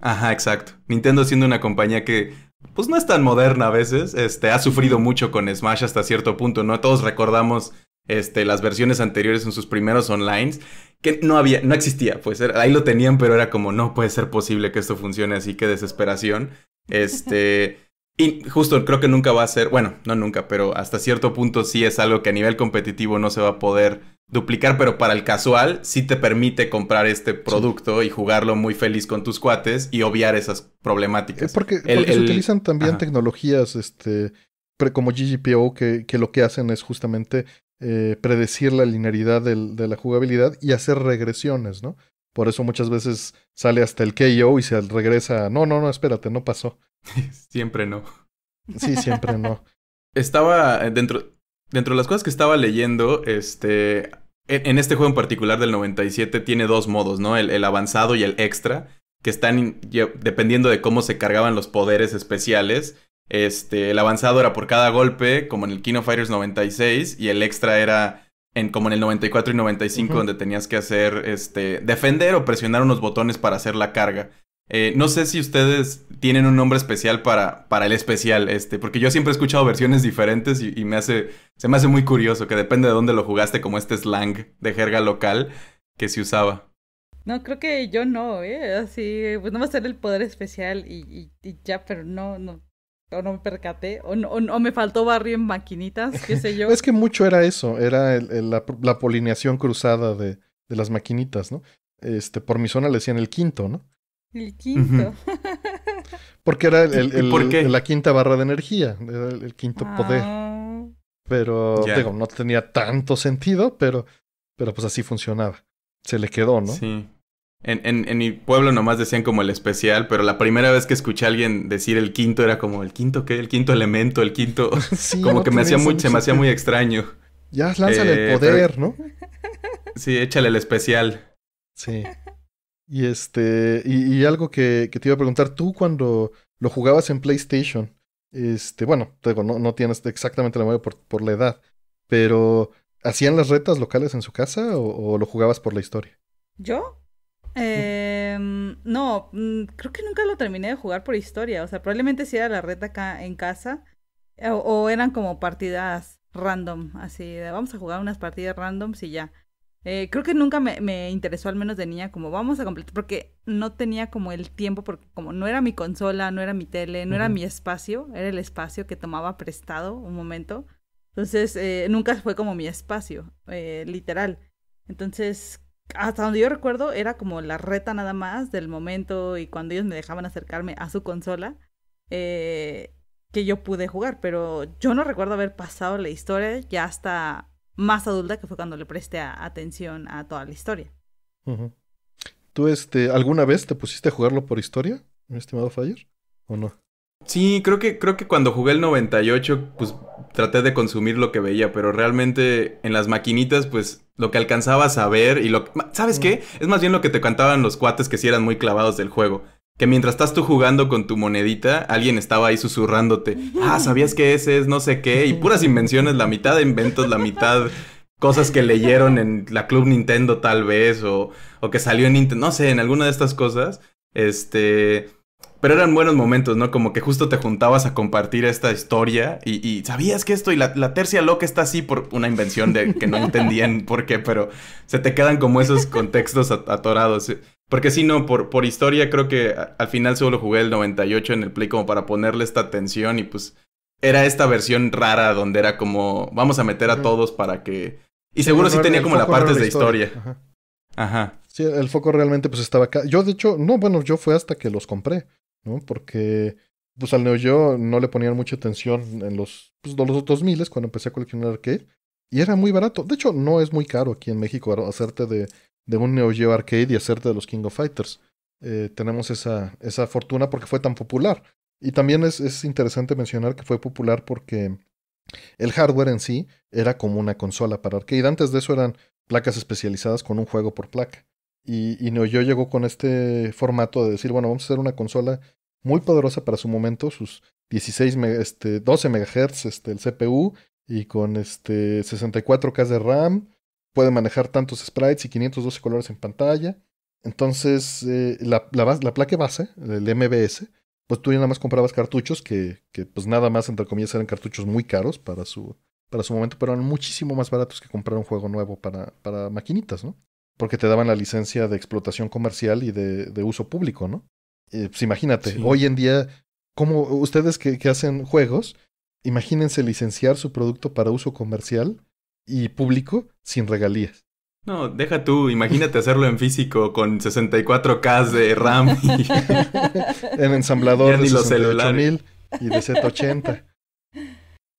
Ajá, exacto. Nintendo siendo una compañía que pues no es tan moderna a veces. Este, ha sufrido mucho con Smash hasta cierto punto, ¿no? Todos recordamos este, las versiones anteriores en sus primeros online, que no había, no existía, pues ahí lo tenían, pero era como, no puede ser posible que esto funcione así, que desesperación. Este, y justo creo que nunca va a ser, bueno, no nunca, pero hasta cierto punto sí es algo que a nivel competitivo no se va a poder duplicar, pero para el casual sí te permite comprar este producto y jugarlo muy feliz con tus cuates y obviar esas problemáticas. Es eh, porque, se utilizan también tecnologías, este, como GGPO que, lo que hacen es justamente eh, predecir la linearidad de la jugabilidad y hacer regresiones, ¿no? Por eso muchas veces sale hasta el KO y se regresa, no, no, no, espérate, no pasó. siempre no. Sí, siempre no. Estaba eh, dentro, dentro de las cosas que estaba leyendo, este, e, en, este juego en particular del 97 tiene dos modos, ¿no? el avanzado y el extra, que están, dependiendo de cómo se cargaban los poderes especiales, este, el avanzado era por cada golpe, como en el Kino of Fighters 96, y el extra era en como en el 94 y 95, donde tenías que hacer, este, defender o presionar unos botones para hacer la carga. Eh, no sé si ustedes tienen un nombre especial para, para el especial, este, porque yo siempre he escuchado versiones diferentes y, me hace, se me hace muy curioso que depende de dónde lo jugaste, como este slang de jerga local que se usaba. No, creo que yo no, ¿eh? Así, pues no a ser el poder especial y, y ya, pero no, no, o no me percaté, o, o me faltó barrio en maquinitas, qué sé yo. es que mucho era eso, era la, polineación cruzada de, las maquinitas, ¿no? Este, por mi zona le decían el quinto, ¿no? El quinto. Porque era el, la quinta barra de energía, el, quinto ah. poder. Pero, digo, no tenía tanto sentido, pero, pero pues así funcionaba. Se le quedó, ¿no? Sí. En, en, mi pueblo nomás decían como el especial, pero la primera vez que escuché a alguien decir el quinto era como el quinto qué, el quinto elemento, el quinto. como que me hacía muy, se me hacía muy extraño. Ya lánzale el eh, poder, ¿no? Sí, échale el especial. Sí. Y este. Y, algo que, te iba a preguntar, tú cuando lo jugabas en PlayStation, este, bueno, te digo, no, tienes exactamente la memoria por, la edad, pero ¿hacían las retas locales en su casa o lo jugabas por la historia? ¿Yo? Eh, no, mm, creo que nunca lo terminé de jugar por historia. O sea, probablemente si era la reta acá en casa eh, o, eran como partidas random, así de vamos a jugar unas partidas random y ya. Eh, creo que nunca me, me, interesó, al menos de niña, como vamos a completar, porque no tenía como el tiempo, porque como no era mi consola, no era mi tele, no era mi espacio, era el espacio que tomaba prestado un momento. Entonces, eh, nunca fue como mi espacio, literal. Entonces, hasta donde yo recuerdo, era como la reta nada más del momento y cuando ellos me dejaban acercarme a su consola, eh, que yo pude jugar, pero yo no recuerdo haber pasado la historia ya hasta más adulta, que fue cuando le presté atención a toda la historia. ¿Tú este, alguna vez te pusiste a jugarlo por historia, mi estimado Fire? ¿O no? Sí, creo que, creo que cuando jugué el 98, pues traté de consumir lo que veía, pero realmente en las maquinitas, pues lo que alcanzaba a ver y lo... ¿Sabes qué? Es más bien lo que te contaban los cuates que sí eran muy clavados del juego. Que mientras estás tú jugando con tu monedita, alguien estaba ahí susurrándote, ah, ¿sabías que ese es no sé qué? Y puras invenciones, la mitad de inventos, la mitad cosas que leyeron en la Club Nintendo tal vez, o, o que salió en Nintendo, no sé, en alguna de estas cosas, este... Pero eran buenos momentos, ¿no? Como que justo te juntabas a compartir esta historia y, sabías que esto y la, tercia loca está así por una invención de que no entendían por qué, pero se te quedan como esos contextos atorados. Porque si sí, no, por, por historia creo que al final solo jugué el 98 en el Play como para ponerle esta atención y pues era esta versión rara donde era como vamos a meter a todos para que... Y seguro sí, tenía como la parte de historia. Ajá. Sí, el foco realmente pues estaba acá. Yo de hecho, no, bueno, yo fue hasta que los compré. Porque pues al Neo Geo no le ponían mucha atención en los, pues, los 2000 cuando empecé a coleccionar arcade. Y era muy barato. De hecho, no es muy caro aquí en México hacerte de, de un Neo Geo arcade y hacerte de los King of Fighters. Eh, tenemos esa, esa fortuna porque fue tan popular. Y también es interesante mencionar que fue popular porque el hardware en sí era como una consola para arcade. Antes de eso eran placas especializadas con un juego por placa. Y, y Neo llegó con este formato de decir, bueno, vamos a hacer una consola muy poderosa para su momento, sus 16, este, 12 MHz, este, el CPU, y con este 64K de RAM, puede manejar tantos sprites y 512 colores en pantalla. Entonces, eh, la, la, la, placa base, el MBS, pues tú ya nada más comprabas cartuchos que, pues nada más, entre comillas, eran cartuchos muy caros para su, para su momento, pero eran muchísimo más baratos que comprar un juego nuevo para, para maquinitas, ¿no? porque te daban la licencia de explotación comercial y de, uso público, ¿no? Eh, pues imagínate, hoy en día, como ustedes que, hacen juegos, imagínense licenciar su producto para uso comercial y público sin regalías. No, deja tú, imagínate hacerlo en físico con 64K de RAM. en ensamblador de 68, y de z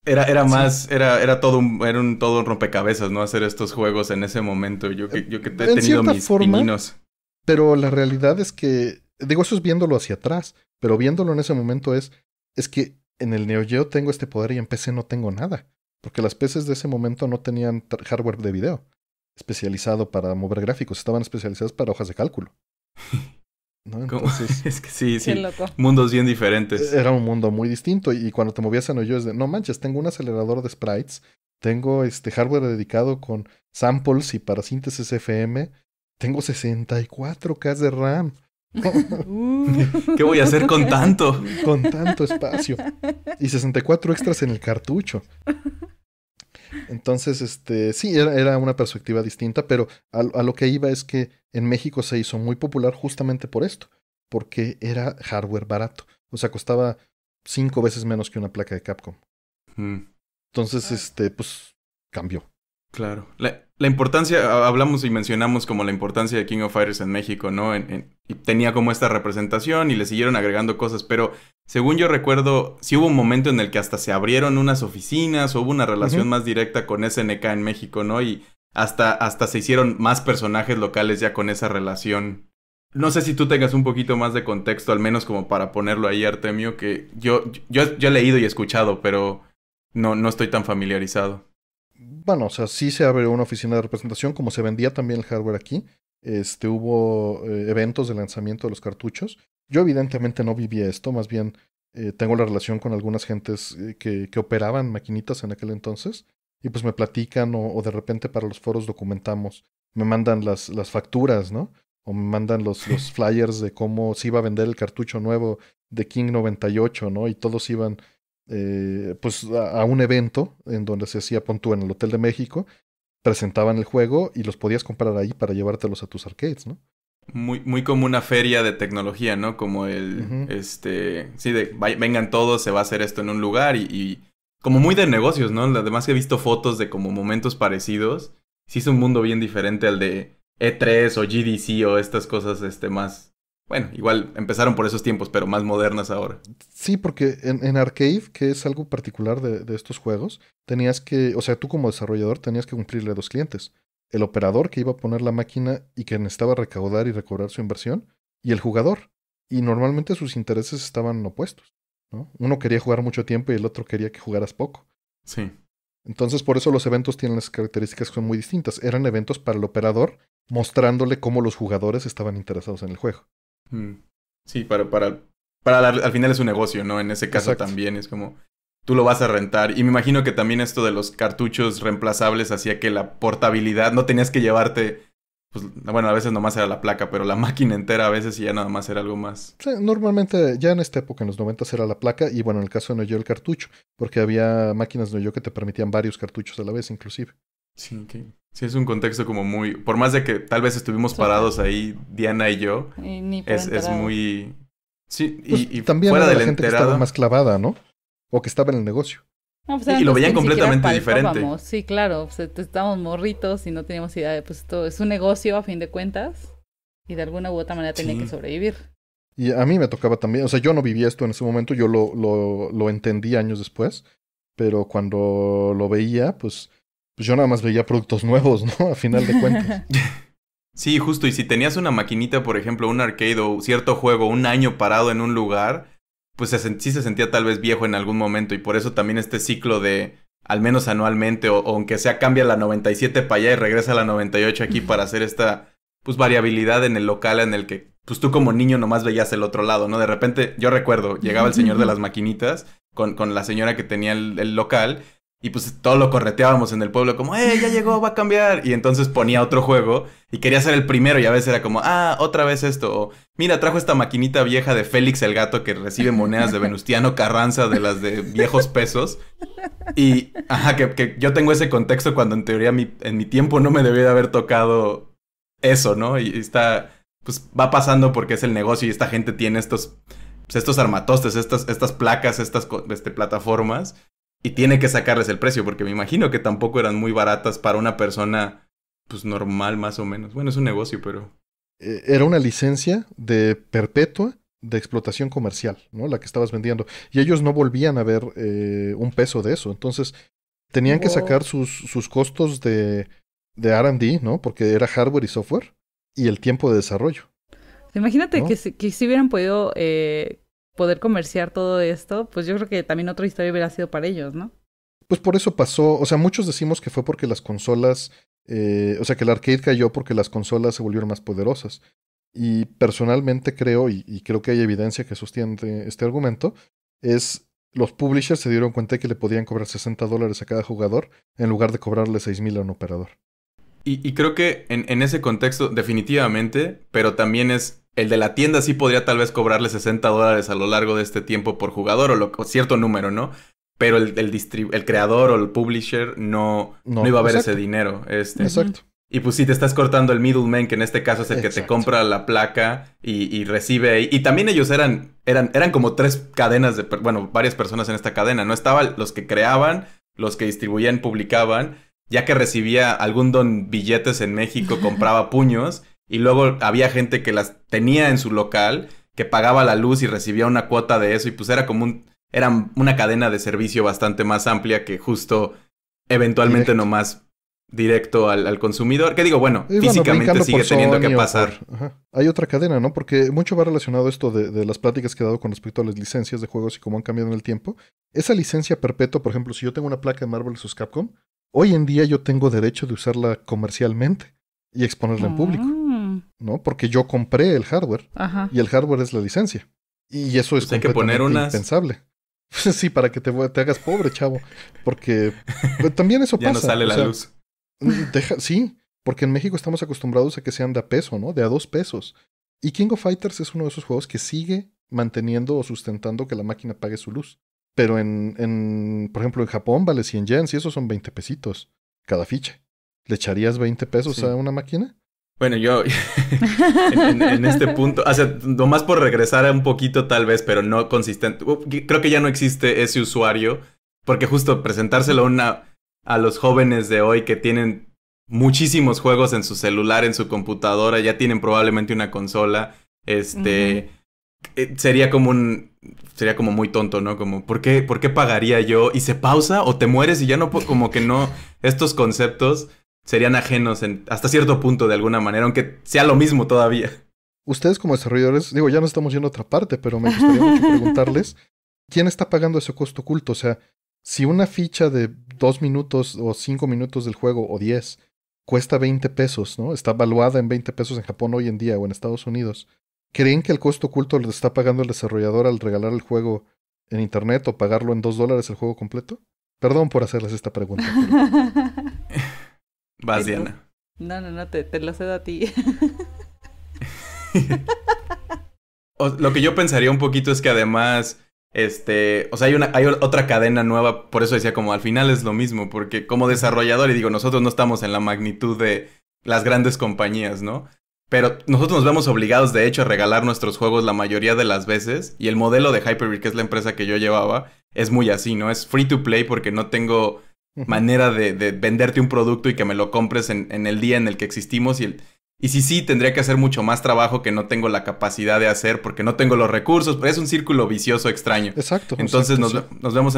era, era más, era, era todo un, era un todo rompecabezas, ¿no? Hacer estos juegos en ese momento. Yo que, yo que he tenido mis Pero la realidad es que, digo, eso es viéndolo hacia atrás, pero viéndolo en ese momento es, es que en el Neo Geo tengo este poder y en PC no tengo nada. Porque las PCs de ese momento no tenían hardware de video especializado para mover gráficos, estaban especializadas para hojas de cálculo. es que sí, sí. Mundos bien diferentes. E-, era un mundo muy distinto. Y cuando te movías en yo es de, no manches, tengo un acelerador de sprites, tengo este hardware dedicado con samples y para síntesis FM, tengo 64K de RAM. Uh. ¿Qué voy a hacer con tanto? Con tanto espacio. Y 64 extras en el cartucho. Entonces, este, sí, era, era una perspectiva distinta, pero a, lo que iba es que en México se hizo muy popular justamente por esto, porque era hardware barato. O sea, costaba cinco veces menos que una placa de Capcom. Entonces, ah. este, pues cambió. Claro. La, importancia, hablamos y mencionamos como la importancia de King of Fighters en México, ¿no? En, y tenía como esta representación y le siguieron agregando cosas, pero según yo recuerdo, sí hubo un momento en el que hasta se abrieron unas oficinas, o hubo una relación más directa con SNK en México, ¿no? Y hasta, hasta se hicieron más personajes locales ya con esa relación. No sé si tú tengas un poquito más de contexto, al menos como para ponerlo ahí, Artemio, que yo, yo, yo he leído y escuchado, pero no, no estoy tan familiarizado bueno, o sea, sí se abrió una oficina de representación, como se vendía también el hardware aquí. Este, hubo eh, eventos de lanzamiento de los cartuchos. Yo evidentemente no vivía esto, más bien eh, tengo la relación con algunas gentes eh, que, operaban maquinitas en aquel entonces y pues me platican o, de repente para los foros documentamos, me mandan las, las facturas, ¿no? O me mandan los, los, flyers de cómo se iba a vender el cartucho nuevo de King 98, ¿no? Y todos iban eh, pues a, un evento en donde se hacía Pontú en el Hotel de México, presentaban el juego y los podías comprar ahí para llevártelos a tus arcades, ¿no? Muy, muy como una feria de tecnología, ¿no? Como el, este, sí, de, vengan todos, se va a hacer esto en un lugar y, como muy de negocios, ¿no? Además que he visto fotos de como momentos parecidos. Sí es un mundo bien diferente al de E3 o GDC o estas cosas, este, más, bueno, igual empezaron por esos tiempos, pero más modernas ahora. Sí, porque en, Arcade, que es algo particular de, estos juegos, tenías que, o sea, tú como desarrollador tenías que cumplirle a dos clientes. El operador que iba a poner la máquina y que necesitaba recaudar y recobrar su inversión, y el jugador. Y normalmente sus intereses estaban opuestos. ¿no? Uno quería jugar mucho tiempo y el otro quería que jugaras poco. Sí. Entonces, por eso los eventos tienen las características que son muy distintas. Eran eventos para el operador, mostrándole cómo los jugadores estaban interesados en el juego. Sí, para, para, para al final es un negocio, ¿no? En ese caso también es como tú lo vas a rentar. Y me imagino que también esto de los cartuchos reemplazables hacía que la portabilidad, no tenías que llevarte, pues, bueno, a veces nomás era la placa, pero la máquina entera a veces ya nada más era algo más. Sí, normalmente ya en esta época, en los 90 era la placa y bueno, en el caso de Noyo el cartucho, porque había máquinas Noyo que te permitían varios cartuchos a la vez inclusive. Sí, que sí es un contexto como muy, por más de que tal vez estuvimos parados ahí Diana y yo, es, es, muy, sí, y, pues, también fuera de la gente que estaba más clavada, ¿no? O que estaba en el negocio. Pues, y lo veían completamente diferente. Sí, claro, estábamos morritos y no teníamos idea de, pues esto es un negocio a fin de cuentas y de alguna u otra manera tenía que sobrevivir. Y a mí me tocaba también, o sea, yo no vivía esto en ese momento, yo lo, lo, lo entendí años después, pero cuando lo veía, pues pues yo nada más veía productos nuevos, ¿no? A final de cuentas. Sí, justo. Y si tenías una maquinita, por ejemplo, un arcade o cierto juego, un año parado en un lugar, pues se sí se sentía tal vez viejo en algún momento. Y por eso también este ciclo de, al menos anualmente, o, aunque sea cambia la 97 para allá y regresa a la 98 aquí para hacer esta, pues, variabilidad en el local en el que, pues tú como niño nomás veías el otro lado, ¿no? De repente, yo recuerdo, llegaba el señor de las maquinitas con, la señora que tenía el local y pues todo lo correteábamos en el pueblo como, ¡eh, ya llegó, va a cambiar! Y entonces ponía otro juego y quería ser el primero y a veces era como, ¡ah, otra vez esto! O, mira, trajo esta maquinita vieja de Félix el Gato que recibe monedas de Venustiano Carranza de las de viejos pesos. Y, ajá, que, yo tengo ese contexto cuando en teoría en mi tiempo no me debía de haber tocado eso, ¿no? Y, está, pues va pasando porque es el negocio y esta gente tiene estos, pues, estos armatostes, estas, estas placas, estas este, plataformas y tiene que sacarles el precio, porque me imagino que tampoco eran muy baratas para una persona, pues normal más o menos. Bueno, es un negocio, pero... Eh, era una licencia de perpetua de explotación comercial, ¿no? La que estabas vendiendo. Y ellos no volvían a ver eh, un peso de eso. Entonces, tenían que sacar sus, costos de, de RD, ¿no? Porque era hardware y software, y el tiempo de desarrollo. Imagínate que, si hubieran podido eh, poder comerciar todo esto, pues yo creo que también otra historia hubiera sido para ellos, ¿no? Pues por eso pasó, o sea, muchos decimos que fue porque las consolas, eh, o sea, que el arcade cayó porque las consolas se volvieron más poderosas. Y personalmente creo, y, creo que hay evidencia que sostiene este argumento, es los publishers se dieron cuenta de que le podían cobrar 60 dólares a cada jugador en lugar de cobrarle mil a un operador. Y, creo que en, ese contexto, definitivamente, pero también es el de la tienda sí podría tal vez cobrarle 60 dólares a lo largo de este tiempo por jugador o, lo, cierto número, ¿no? Pero el, el, el, creador o el publisher no, no, iba a ver ese dinero. Este. Exacto. Y pues sí, te estás cortando el middleman, que en este caso es el que te compra la placa y, recibe. Y, también ellos eran, eran, eran como tres cadenas de, bueno, varias personas en esta cadena, ¿no? Estaban los que creaban, los que distribuían, publicaban, ya que recibía algún don billetes en México, compraba puños. Y luego había gente que las tenía en su local, que pagaba la luz y recibía una cuota de eso. Y pues era como un, era una cadena de servicio bastante más amplia que justo eventualmente nomás directo al, consumidor. Que digo, bueno, físicamente sigue teniendo que pasar. Hay otra cadena, ¿no? Porque mucho va relacionado esto de, las pláticas que he dado con respecto a las licencias de juegos y cómo han cambiado en el tiempo. Esa licencia perpetua, por ejemplo, si yo tengo una placa de Marvel sus Capcom, hoy en día yo tengo derecho de usarla comercialmente y exponerla en público. ¿no? Porque yo compré el hardware y el hardware es la licencia. Y eso es indispensable. Pues impensable. sí, para que te, te, hagas pobre, chavo. Porque pues, también eso pasa. Ya no sale la luz. Deja, sí, porque en México estamos acostumbrados a que sean de a peso, ¿no? De a dos pesos. Y King of Fighters es uno de esos juegos que sigue manteniendo o sustentando que la máquina pague su luz. Pero en, en por ejemplo, en Japón vale 100 yens y esos son 20 pesitos cada ficha. ¿Le echarías 20 pesos a una máquina? Bueno, yo en, este punto, o sea, nomás por regresar un poquito tal vez, pero no consistente. Uh, creo que ya no existe ese usuario, porque justo presentárselo una, a los jóvenes de hoy que tienen muchísimos juegos en su celular, en su computadora, ya tienen probablemente una consola, este, eh, sería como un, sería como muy tonto, ¿no? Como, ¿por qué, ¿por qué pagaría yo? ¿Y se pausa o te mueres y ya no, como que no, estos conceptos serían ajenos hasta cierto punto de alguna manera, aunque sea lo mismo todavía. Ustedes como desarrolladores, digo, ya no estamos yendo a otra parte, pero me gustaría preguntarles, ¿quién está pagando ese costo oculto? O sea, si una ficha de dos minutos o cinco minutos del juego o diez cuesta 20 pesos, ¿no? Está valuada en 20 pesos en Japón hoy en día o en Estados Unidos. ¿Creen que el costo oculto lo está pagando el desarrollador al regalar el juego en internet o pagarlo en dos dólares el juego completo? Perdón por hacerles esta pregunta. Vas, Diana. No, no, no, te, lo cedo a ti. lo que yo pensaría un poquito es que además, este, o sea, hay, una, hay otra cadena nueva, por eso decía como al final es lo mismo, porque como desarrollador, y digo, nosotros no estamos en la magnitud de las grandes compañías, ¿no? Pero nosotros nos vemos obligados, de hecho, a regalar nuestros juegos la mayoría de las veces. Y el modelo de Hyperbeat, que es la empresa que yo llevaba, es muy así, ¿no? Es free to play porque no tengo manera de, venderte un producto y que me lo compres en, el día en el que existimos. Y, si sí, tendría que hacer mucho más trabajo que no tengo la capacidad de hacer porque no tengo los recursos. Pero es un círculo vicioso extraño. Exacto. Entonces nos, vemos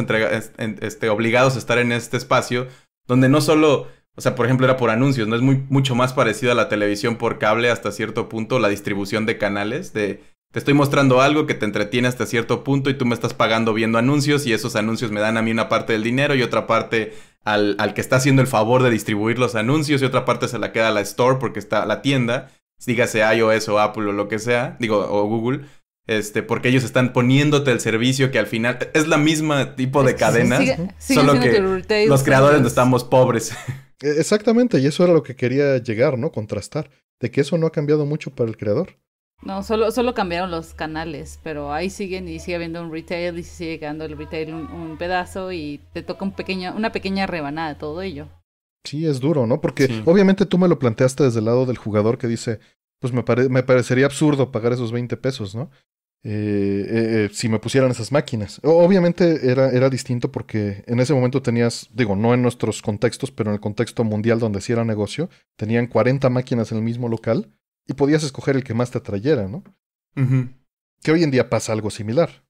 este, obligados a estar en este espacio donde no solo... O sea, por ejemplo, era por anuncios, ¿no? Es muy, mucho más parecido a la televisión por cable hasta cierto punto, la distribución de canales, de te estoy mostrando algo que te entretiene hasta cierto punto y tú me estás pagando viendo anuncios y esos anuncios me dan a mí una parte del dinero y otra parte al, que está haciendo el favor de distribuir los anuncios y otra parte se la queda a la store porque está la tienda, dígase iOS o Apple o lo que sea, digo, o Google. Este, porque ellos están poniéndote el servicio que al final es la misma tipo de cadena, solo que los creadores estamos pobres. E-, exactamente, y eso era lo que quería llegar, ¿no? Contrastar, de que eso no ha cambiado mucho para el creador. No, solo, solo cambiaron los canales, pero ahí siguen y sigue habiendo un retail y sigue ganando el retail un, pedazo y te toca un pequeño, una pequeña rebanada de todo ello. Sí, es duro, ¿no? Porque obviamente tú me lo planteaste desde el lado del jugador que dice, pues me, parecería absurdo pagar esos 20 pesos, ¿no? Eh, eh, eh, si me pusieran esas máquinas. Obviamente era, era distinto porque en ese momento tenías, digo, no en nuestros contextos, pero en el contexto mundial donde sí era negocio, tenían 40 máquinas en el mismo local y podías escoger el que más te atrayera, ¿no? Que hoy en día pasa algo similar.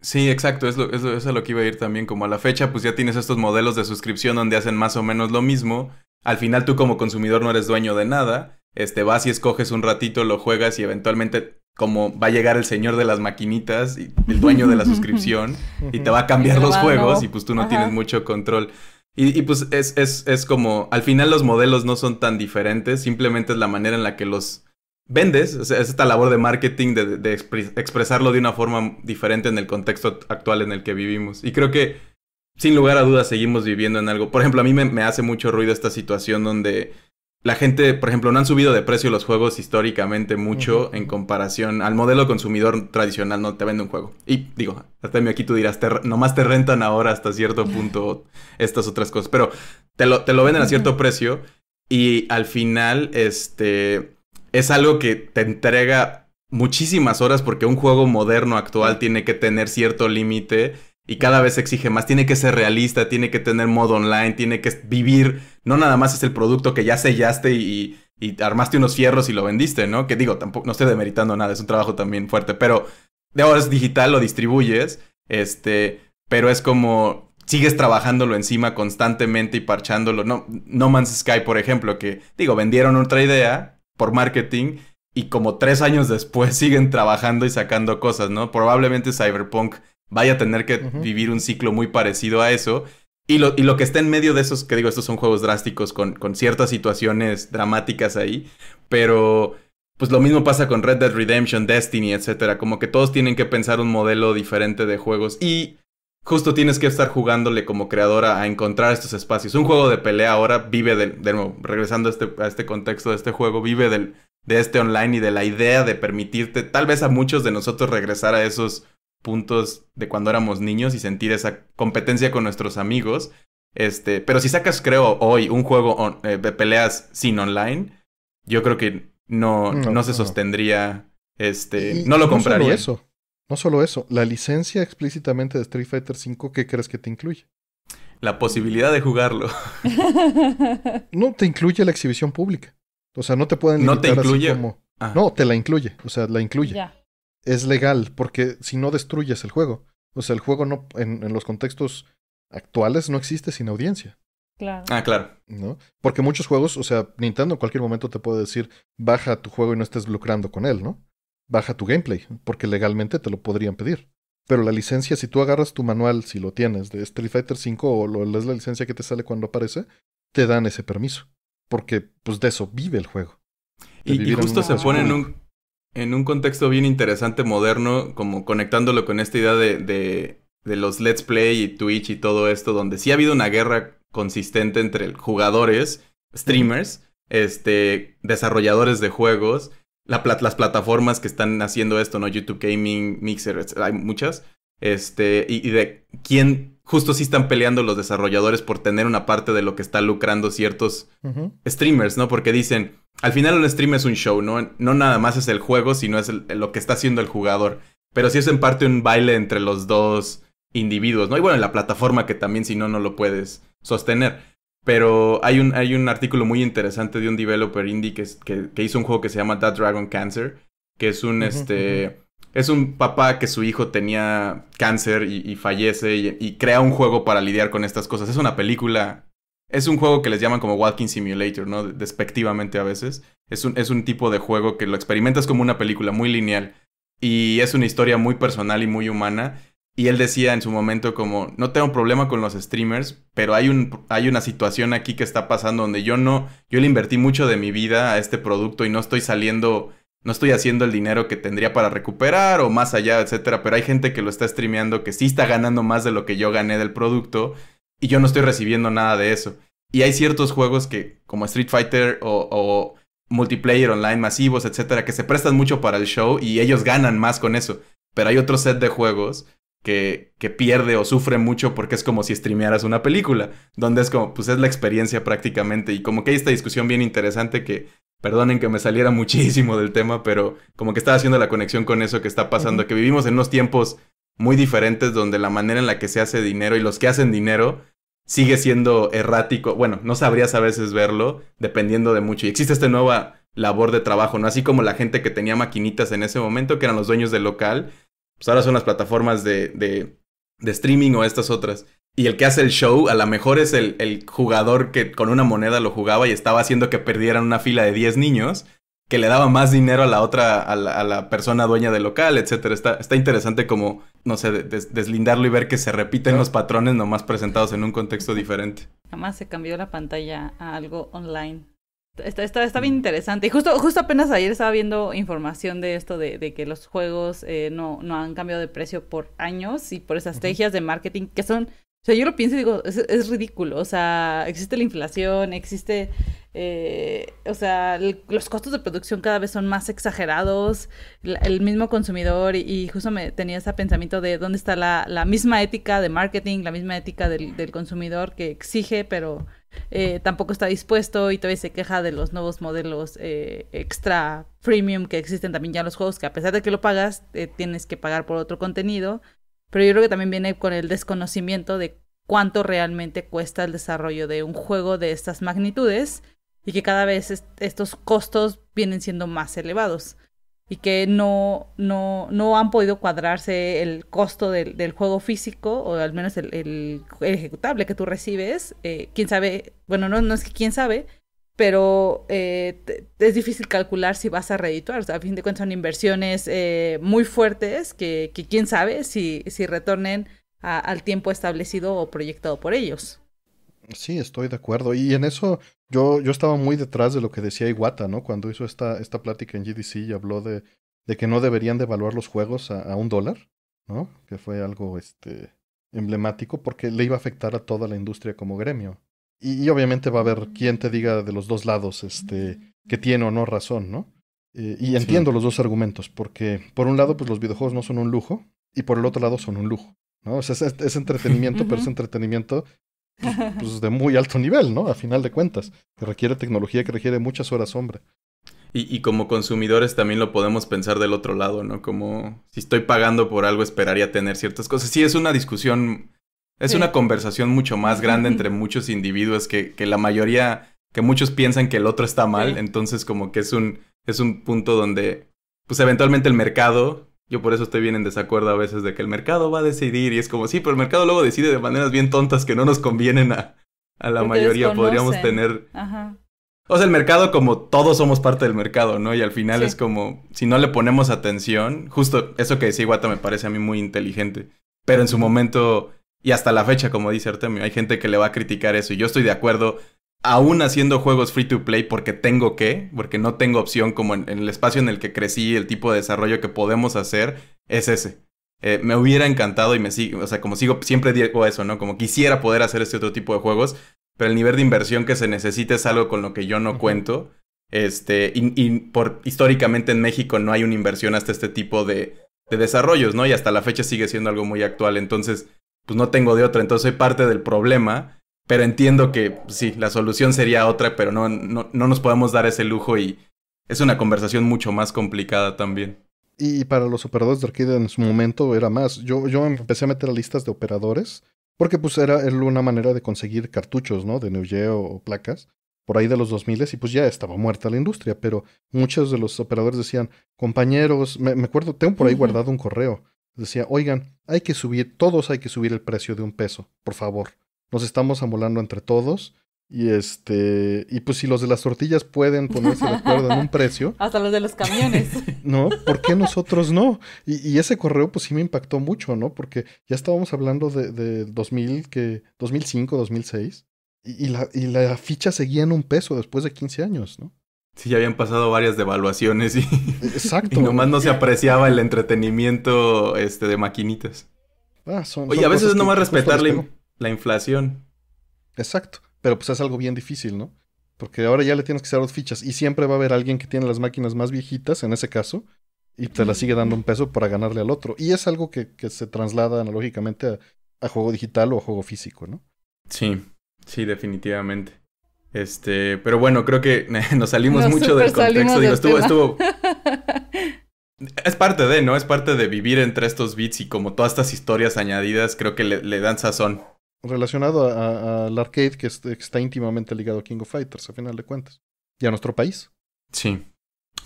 Sí, exacto, es, es, lo, a lo que iba a ir también, como a la fecha, pues ya tienes estos modelos de suscripción donde hacen más o menos lo mismo. Al final tú como consumidor no eres dueño de nada, este, vas y escoges un ratito, lo juegas y eventualmente como va a llegar el señor de las maquinitas, y el dueño de la suscripción, y te va a cambiar los juegos y pues tú no tienes mucho control. Y, pues es, es, es, como, al final los modelos no son tan diferentes, simplemente es la manera en la que los vendes, es, es esta labor de marketing de, expresarlo de una forma diferente en el contexto actual en el que vivimos. Y creo que, sin lugar a dudas, seguimos viviendo en algo. Por ejemplo, a mí me hace mucho ruido esta situación donde la gente, por ejemplo, no han subido de precio los juegos históricamente mucho en comparación al modelo consumidor tradicional, no te vende un juego. Y digo, hasta aquí tú dirás, te, nomás te rentan ahora hasta cierto punto estas otras cosas, pero te lo, venden a cierto precio y al final, este, es algo que te entrega muchísimas horas porque un juego moderno actual tiene que tener cierto límite y cada vez exige más, tiene que ser realista, tiene que tener modo online, tiene que vivir no nada más es el producto que ya sellaste y, armaste unos fierros y lo vendiste, ¿no? Que digo, tampoco, no estoy demeritando nada, es un trabajo también fuerte, pero de ahora es digital, lo distribuyes, este, pero es como sigues trabajándolo encima constantemente y parchándolo. No, no Man's Sky, por ejemplo, que digo, vendieron otra idea por marketing y como tres años después siguen trabajando y sacando cosas, ¿no? Probablemente Cyberpunk vaya a tener que vivir un ciclo muy parecido a eso y lo, que está en medio de esos, que digo, estos son juegos drásticos con, con ciertas situaciones dramáticas ahí, pero pues lo mismo pasa con Red Dead Redemption, Destiny, etcétera. Como que todos tienen que pensar un modelo diferente de juegos y justo tienes que estar jugándole como creadora a encontrar estos espacios. Un juego de pelea ahora vive del, nuevo, regresando a este, a este contexto de este juego, vive del, de este online y de la idea de permitirte, tal vez a muchos de nosotros, regresar a esos puntos de cuando éramos niños y sentir esa competencia con nuestros amigos. Este, pero si sacas, creo, hoy un juego eh, de peleas sin online, yo creo que no, no, se sostendría. Este, no lo compraría. No solo, eso, no solo eso, la licencia explícitamente de Street Fighter V, ¿qué crees que te incluye? La posibilidad de jugarlo. no te incluye la exhibición pública. O sea, no te pueden no te incluye. Ah. No, te la incluye. O sea, la incluye es legal, porque si no destruyes el juego. O sea, el juego no, en, los contextos actuales no existe sin audiencia. Claro. Ah, claro. ¿No? Porque muchos juegos, o sea, Nintendo en cualquier momento te puede decir, baja tu juego y no estés lucrando con él, ¿no? Baja tu gameplay, porque legalmente te lo podrían pedir. Pero la licencia, si tú agarras tu manual, si lo tienes, de Street Fighter V o lo, es la licencia que te sale cuando aparece, te dan ese permiso. Porque, pues, de eso vive el juego. Y, y, justo se pone en un, en un contexto bien interesante, moderno, como conectándolo con esta idea de, los Let's Play y Twitch y todo esto, donde sí ha habido una guerra consistente entre jugadores, streamers, este, desarrolladores de juegos, las plataformas que están haciendo esto, ¿no? YouTube Gaming, Mixer, hay muchas. Este, y, y de quién justo sí están peleando los desarrolladores por tener una parte de lo que está lucrando ciertos streamers, ¿no? Porque dicen, al final un stream es un show, ¿no? No nada más es el juego, sino es lo que está haciendo el jugador. Pero sí es en parte un baile entre los dos individuos, ¿no? Y bueno, en la plataforma que también si no, no lo puedes sostener. Pero hay un, hay un artículo muy interesante de un developer indie que, que, hizo un juego que se llama That Dragon Cancer, que es un, este, es un papá que su hijo tenía cáncer y, fallece y, crea un juego para lidiar con estas cosas. Es una película. Es un juego que les llaman como Walking Simulator, ¿no? Despectivamente a veces. Es un, es un tipo de juego que lo experimentas como una película muy lineal. Y es una historia muy personal y muy humana. Y él decía en su momento como, no tengo problema con los streamers, pero hay, un, hay una situación aquí que está pasando donde yo no, yo le invertí mucho de mi vida a este producto y no estoy saliendo no estoy haciendo el dinero que tendría para recuperar o más allá, etcétera, pero hay gente que lo está streameando que sí está ganando más de lo que yo gané del producto y yo no estoy recibiendo nada de eso. Y hay ciertos juegos que, como Street Fighter o, multiplayer online masivos, etcétera, que se prestan mucho para el show y ellos ganan más con eso. Pero hay otro set de juegos que, que, pierde o sufre mucho porque es como si streamearas una película, donde es como, pues es la experiencia prácticamente. Y como que hay esta discusión bien interesante que Perdonen que me saliera muchísimo del tema, pero como que estaba haciendo la conexión con eso que está pasando, que vivimos en unos tiempos muy diferentes donde la manera en la que se hace dinero y los que hacen dinero sigue siendo errático. Bueno, no sabrías a veces verlo, dependiendo de mucho. Y existe esta nueva labor de trabajo, ¿no? Así como la gente que tenía maquinitas en ese momento, que eran los dueños del local, pues ahora son las plataformas de streaming o estas otras. Y el que hace el show, a lo mejor es el, jugador que con una moneda lo jugaba y estaba haciendo que perdieran una fila de 10 niños, que le daba más dinero a la otra, a la, persona dueña del local, etc. Está, interesante como, no sé, deslindarlo y ver que se repiten los patrones nomás presentados en un contexto diferente. Jamás se cambió la pantalla a algo online. Está, está, bien interesante. Y justo, justo apenas ayer estaba viendo información de esto, de, que los juegos eh, no, han cambiado de precio por años y por estrategias de marketing que son o sea, yo lo pienso y digo, es, ridículo. O sea, existe la inflación, existe. Eh, o sea, los costos de producción cada vez son más exagerados. el mismo consumidor, y, justo me tenía ese pensamiento de dónde está la, la misma ética de marketing, la misma ética del, consumidor que exige, pero eh, tampoco está dispuesto y todavía se queja de los nuevos modelos eh, extra premium que existen también ya en los juegos, que a pesar de que lo pagas, tienes que pagar por otro contenido. Pero yo creo que también viene con el desconocimiento de cuánto realmente cuesta el desarrollo de un juego de estas magnitudes y que cada vez estos costos vienen siendo más elevados y que no, no, no han podido cuadrarse el costo del, juego físico, o al menos el, ejecutable que tú recibes. Eh, quién sabe, bueno, no, no es que quién sabe, pero eh, es difícil calcular si vas a reeditar. O sea, a fin de cuentas son inversiones eh, muy fuertes que, quién sabe si, si retornen al tiempo establecido o proyectado por ellos. Sí, estoy de acuerdo. Y en eso yo, yo estaba muy detrás de lo que decía Iwata, ¿no? Cuando hizo esta, plática en GDC y habló de, de que no deberían devaluar los juegos a, a un dólar, ¿no? Que fue algo este, emblemático porque le iba a afectar a toda la industria como gremio. Y, obviamente va a haber quien te diga de los dos lados este, que tiene o no razón, ¿no? Eh, y entiendo los dos argumentos, porque por un lado, pues los videojuegos no son un lujo, y por el otro lado son un lujo, ¿no? O sea, es, es entretenimiento, pero es entretenimiento pues, pues, de muy alto nivel, ¿no? A final de cuentas, que requiere tecnología, que requiere muchas horas hombre. Y, y, como consumidores también lo podemos pensar del otro lado, ¿no? Como si estoy pagando por algo, esperaría tener ciertas cosas. Sí, es una discusión es una conversación mucho más grande entre muchos individuos que, que, la mayoría, que muchos piensan que el otro está mal, entonces como que es un, es un punto donde, pues eventualmente el mercado, yo por eso estoy bien en desacuerdo a veces de que el mercado va a decidir y es como, sí, pero el mercado luego decide de maneras bien tontas que no nos convienen a, a la mayoría, podríamos tener... Ajá. O sea, el mercado como todos somos parte del mercado, ¿no? Y al final es como, si no le ponemos atención, justo eso que decía guata me parece a mí muy inteligente, pero en su momento y hasta la fecha, como dice Artemio, hay gente que le va a criticar eso y yo estoy de acuerdo, aún haciendo juegos free to play porque tengo que, porque no tengo opción, como en, el espacio en el que crecí, el tipo de desarrollo que podemos hacer es ese. Eh, me hubiera encantado y me sigo, o sea, como sigo, siempre digo eso, ¿no? Como quisiera poder hacer este otro tipo de juegos, pero el nivel de inversión que se necesita es algo con lo que yo no cuento. Este, y, y por, históricamente en México no hay una inversión hasta este tipo de, de desarrollos, ¿no? Y hasta la fecha sigue siendo algo muy actual. Entonces, pues no tengo de otra, entonces soy parte del problema, pero entiendo que pues, sí, la solución sería otra, pero no, no, nos podemos dar ese lujo y es una conversación mucho más complicada también. Y para los operadores de Arcade en su momento era más. Yo, empecé a meter listas de operadores porque pues era una manera de conseguir cartuchos, ¿no? De Neugeo o placas por ahí de los 2000 y pues ya estaba muerta la industria, pero muchos de los operadores decían, compañeros, me, acuerdo, tengo por ahí guardado un correo decía, oigan, hay que subir, todos hay que subir el precio de un peso, por favor. Nos estamos amolando entre todos. Y este, y pues si los de las tortillas pueden ponerse de acuerdo en un precio. Hasta los de los camiones. ¿No? ¿Por qué nosotros no? Y, ese correo pues sí me impactó mucho, ¿no? Porque ya estábamos hablando de, de 2000, que, 2005, 2006. y, la, y la ficha seguía en un peso después de 15 años, ¿no? Sí, ya habían pasado varias devaluaciones y, Exacto. y nomás no se apreciaba el entretenimiento este, de maquinitas. Ah, son, Oye, a veces no nomás respetar la, inflación. Exacto, pero pues es algo bien difícil, ¿no? Porque ahora ya le tienes que cerrar fichas y siempre va a haber alguien que tiene las máquinas más viejitas, en ese caso, y te las sigue dando un peso para ganarle al otro. Y es algo que, se traslada analógicamente a, a juego digital o a juego físico, ¿no? Sí, sí, definitivamente. Este, pero bueno, creo que nos salimos mucho del contexto. Es parte de, ¿no? Es parte de vivir entre estos bits y como todas estas historias añadidas, creo que le, dan sazón. Relacionado al arcade que, está íntimamente ligado a King of Fighters, a final de cuentas. Y a nuestro país. Sí.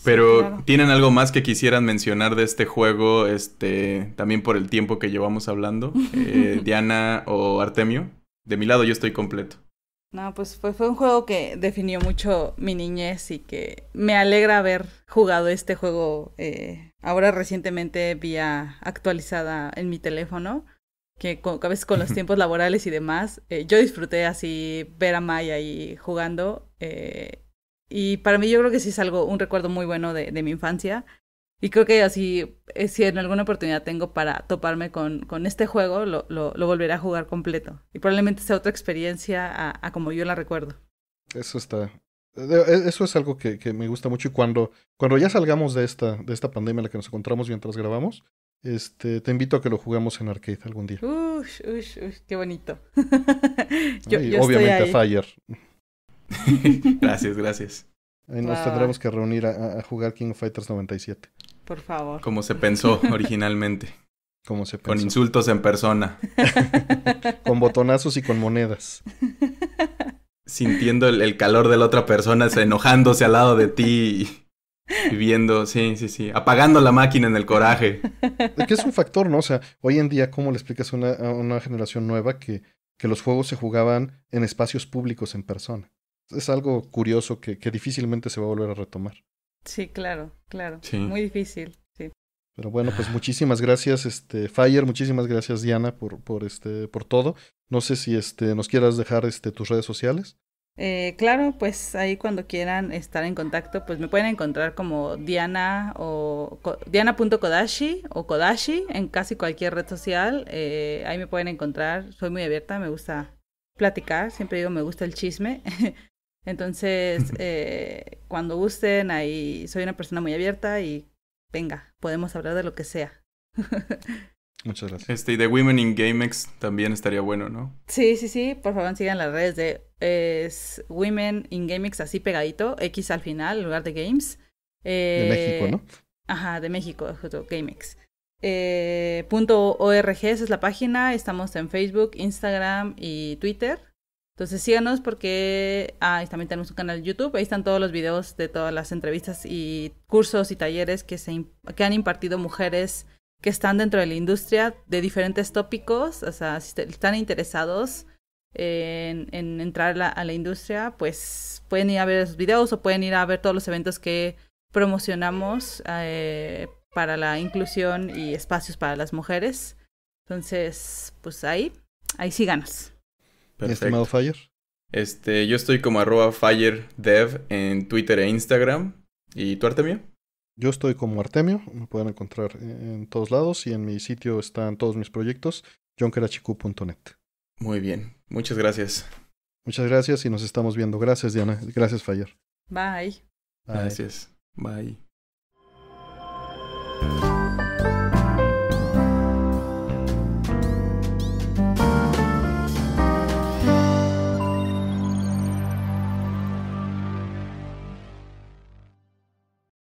Pero, ¿tienen algo más que quisieran mencionar de este juego? Este, también por el tiempo que llevamos hablando. Eh, Diana o Artemio. De mi lado, yo estoy completo. No, pues fue, un juego que definió mucho mi niñez y que me alegra haber jugado este juego eh, ahora recientemente vía actualizada en mi teléfono, que con, a veces con los tiempos laborales y demás, eh, yo disfruté así ver a Maya ahí jugando. Eh, y para mí yo creo que sí es algo, un recuerdo muy bueno de mi infancia. Y creo que así, eh, si en alguna oportunidad tengo para toparme con, con este juego, lo, lo, volveré a jugar completo. Y probablemente sea otra experiencia a, como yo la recuerdo. Eso está. E, eso es algo que, que, me gusta mucho. Y cuando, cuando ya salgamos de esta, de esta pandemia en la que nos encontramos mientras grabamos, este, te invito a que lo jugamos en arcade algún día. Uy, uy, uy, qué bonito. yo, obviamente Fire. gracias, gracias. Ahí nos tendremos que reunir a, a, jugar King of Fighters 97. Por favor. Como se pensó originalmente. Como se pensó. Con insultos en persona. con botonazos y con monedas. Sintiendo el, calor de la otra persona, enojándose al lado de ti y, viendo, sí, sí, sí, apagando la máquina en el coraje. Es que es un factor, ¿no? O sea, hoy en día, ¿cómo le explicas a una, generación nueva que, los juegos se jugaban en espacios públicos en persona? Es algo curioso que difícilmente se va a volver a retomar. Sí, claro, claro. Muy difícil, sí. Pero bueno, pues muchísimas gracias, este, Fire, muchísimas gracias, Diana, por, por, este, por todo. No sé si este, nos quieras dejar este, tus redes sociales. Eh, claro, pues ahí cuando quieran estar en contacto, pues me pueden encontrar como Diana o Diana.kodashi o Kodashi en casi cualquier red social. Eh, ahí me pueden encontrar. Soy muy abierta, me gusta platicar, siempre digo me gusta el chisme. Entonces, eh, cuando gusten, ahí soy una persona muy abierta y venga, podemos hablar de lo que sea. Muchas gracias. Este, y de Women in GameX también estaría bueno, ¿no? Sí, sí, sí. Por favor, sigan las redes de es Women in GameX, así pegadito, X al final, en lugar de Games. de eh, México, ¿no? Ajá, de México, justo, GameX. Eh, punto .org, esa es la página. Estamos en Facebook, Instagram y Twitter. Entonces síganos porque ahí también tenemos un canal de YouTube, ahí están todos los videos de todas las entrevistas y cursos y talleres que, se, han impartido mujeres que están dentro de la industria de diferentes tópicos, o sea, si están interesados en, entrar a la industria, pues pueden ir a ver esos videos o pueden ir a ver todos los eventos que promocionamos eh, para la inclusión y espacios para las mujeres. Entonces, pues ahí, ahí síganos. Mi estimado Fire. Este, yo estoy como arroba FireDev en Twitter e Instagram. ¿Y tú, Artemio? Yo estoy como Artemio, me pueden encontrar en todos lados y en mi sitio están todos mis proyectos, jonkerachiku.net Muy bien, muchas gracias. Muchas gracias y nos estamos viendo. Gracias, Diana. Gracias, Fayer. Bye. Gracias. Bye.